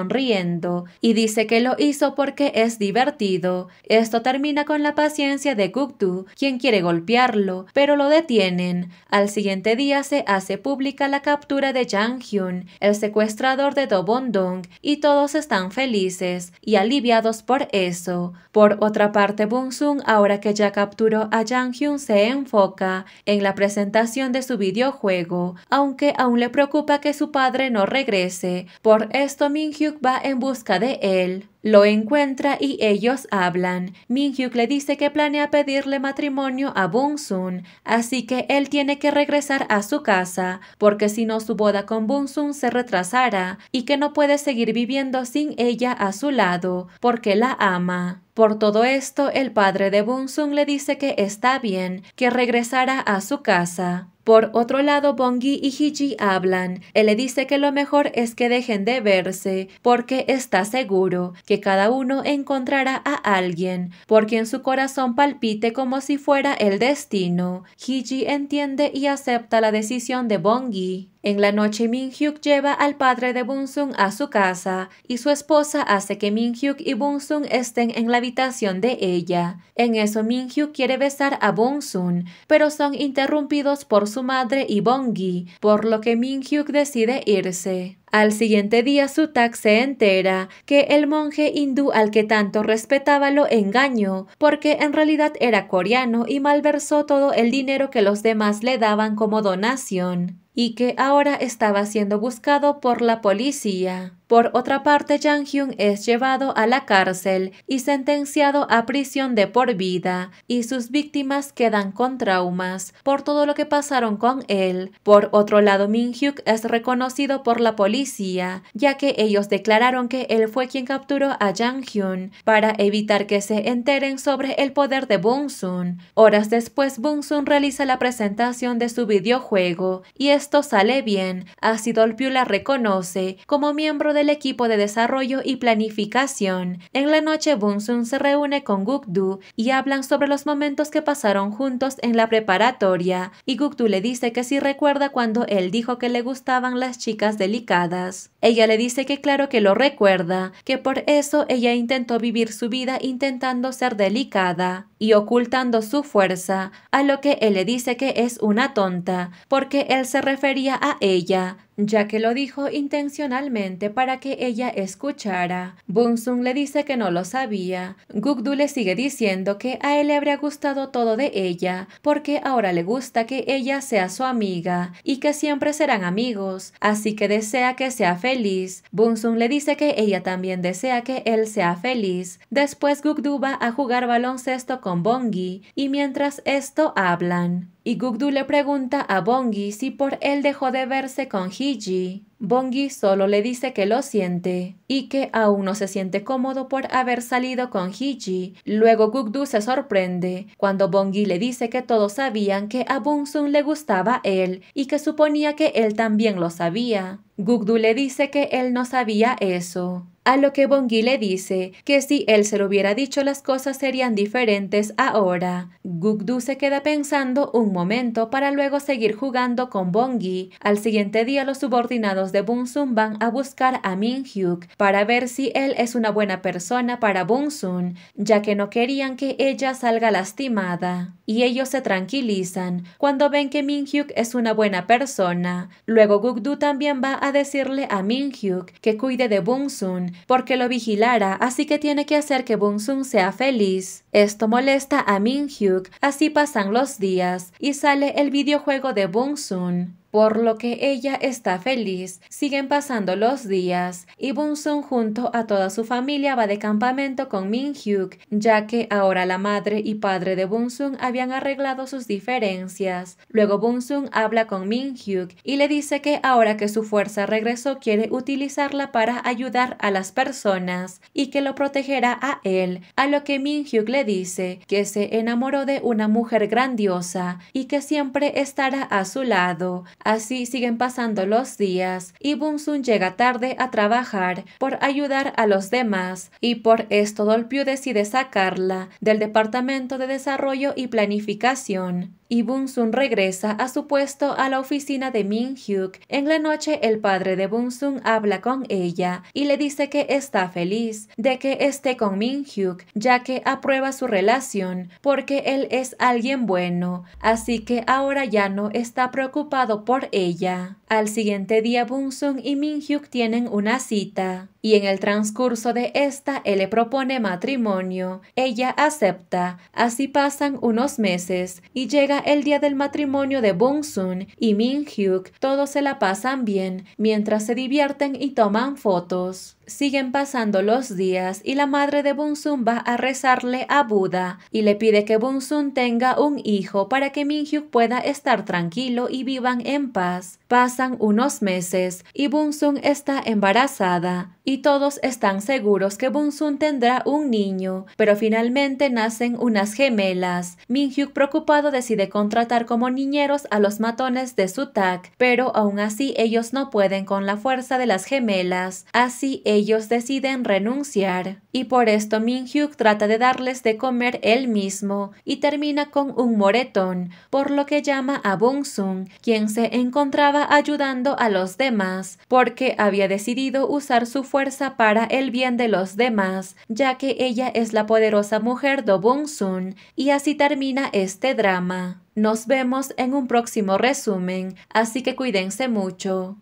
y dice que lo hizo porque es divertido. Esto termina con la paciencia de Guktu, quien quiere golpearlo, pero lo detienen. Al siguiente día se hace pública la captura de Jang Hyun, el secuestrador de Dong, y todos están felices y aliviados por eso. Por otra parte, Bun Sung, ahora que ya capturó a Jang Hyun, se enfoca en la presentación de su videojuego, aunque aún le preocupa que su padre no regrese. Por esto, Min va en busca de él. Lo encuentra y ellos hablan. Minhyuk le dice que planea pedirle matrimonio a Bun sun así que él tiene que regresar a su casa, porque si no su boda con Bun sun se retrasará y que no puede seguir viviendo sin ella a su lado, porque la ama. Por todo esto, el padre de Bun sun le dice que está bien, que regresará a su casa. Por otro lado, Bongi y Hiji hablan. Él le dice que lo mejor es que dejen de verse, porque está seguro que cada uno encontrará a alguien por quien su corazón palpite como si fuera el destino. Hiji entiende y acepta la decisión de Bongi. En la noche Minhyuk lleva al padre de Bunsung a su casa y su esposa hace que Minhyuk y Bunsung estén en la habitación de ella. En eso Minhyuk quiere besar a Bunsung, pero son interrumpidos por su madre y Bongi, por lo que Minhyuk decide irse. Al siguiente día Sutak se entera que el monje hindú al que tanto respetaba lo engañó, porque en realidad era coreano y malversó todo el dinero que los demás le daban como donación, y que ahora estaba siendo buscado por la policía. Por otra parte, Jang Hyun es llevado a la cárcel y sentenciado a prisión de por vida, y sus víctimas quedan con traumas por todo lo que pasaron con él. Por otro lado, Min Hyuk es reconocido por la policía, ya que ellos declararon que él fue quien capturó a Jang Hyun para evitar que se enteren sobre el poder de Bung Sun. Horas después, Bung Sun realiza la presentación de su videojuego y esto sale bien. así Dolpyu la reconoce como miembro de el equipo de desarrollo y planificación. En la noche, Bunsun se reúne con Gukdu y hablan sobre los momentos que pasaron juntos en la preparatoria, y Gukdu le dice que sí recuerda cuando él dijo que le gustaban las chicas delicadas. Ella le dice que claro que lo recuerda, que por eso ella intentó vivir su vida intentando ser delicada y ocultando su fuerza, a lo que él le dice que es una tonta, porque él se refería a ella, ya que lo dijo intencionalmente para que ella escuchara. Bunsung le dice que no lo sabía. Gugdu le sigue diciendo que a él le habría gustado todo de ella, porque ahora le gusta que ella sea su amiga y que siempre serán amigos, así que desea que sea feliz. Bunsung le dice que ella también desea que él sea feliz. Después Gugdu va a jugar baloncesto con con Bongi y mientras esto hablan y Gugdu le pregunta a Bongi si por él dejó de verse con Hiji. Bongi solo le dice que lo siente y que aún no se siente cómodo por haber salido con Hiji. Luego Gugdu se sorprende cuando Bongi le dice que todos sabían que a Bunsun le gustaba él y que suponía que él también lo sabía. Gugdu le dice que él no sabía eso a lo que Bongi le dice que si él se lo hubiera dicho las cosas serían diferentes ahora. Gugdu se queda pensando un momento para luego seguir jugando con Bongi. Al siguiente día los subordinados de Bunsun van a buscar a Minhyuk para ver si él es una buena persona para Bunsun, ya que no querían que ella salga lastimada. Y ellos se tranquilizan cuando ven que Minhyuk es una buena persona. Luego Gukdu también va a decirle a Minhyuk que cuide de Bunsun porque lo vigilara, así que tiene que hacer que Bunsun sea feliz. Esto molesta a Minhyuk, así pasan los días y sale el videojuego de Bung Soon por lo que ella está feliz. Siguen pasando los días y Bunsun junto a toda su familia va de campamento con Min Hyuk, ya que ahora la madre y padre de Bunsun habían arreglado sus diferencias. Luego Sun habla con Min Hyuk y le dice que ahora que su fuerza regresó quiere utilizarla para ayudar a las personas y que lo protegerá a él, a lo que Min Hyuk le dice que se enamoró de una mujer grandiosa y que siempre estará a su lado Así siguen pasando los días y Bunsun llega tarde a trabajar por ayudar a los demás y por esto Dolpyu decide sacarla del Departamento de Desarrollo y Planificación y Sun regresa a su puesto a la oficina de Min Hyuk. En la noche, el padre de Sun habla con ella y le dice que está feliz de que esté con Min Hyuk, ya que aprueba su relación porque él es alguien bueno, así que ahora ya no está preocupado por ella. Al siguiente día, Sun y Min Hyuk tienen una cita y en el transcurso de esta él le propone matrimonio. Ella acepta. Así pasan unos meses y llega el día del matrimonio de Bung-sun y Min-hyuk. Todos se la pasan bien mientras se divierten y toman fotos. Siguen pasando los días y la madre de Bunsun va a rezarle a Buda y le pide que Bunsun tenga un hijo para que Minhyuk pueda estar tranquilo y vivan en paz. Pasan unos meses y Bunsun está embarazada y todos están seguros que Bunsun tendrá un niño, pero finalmente nacen unas gemelas. Minhyuk preocupado decide contratar como niñeros a los matones de Sutak, pero aún así ellos no pueden con la fuerza de las gemelas. Así ellos deciden renunciar, y por esto Minhyuk trata de darles de comer él mismo y termina con un moretón, por lo que llama a Bungsung, quien se encontraba ayudando a los demás, porque había decidido usar su fuerza para el bien de los demás, ya que ella es la poderosa mujer do Sun, y así termina este drama. Nos vemos en un próximo resumen, así que cuídense mucho.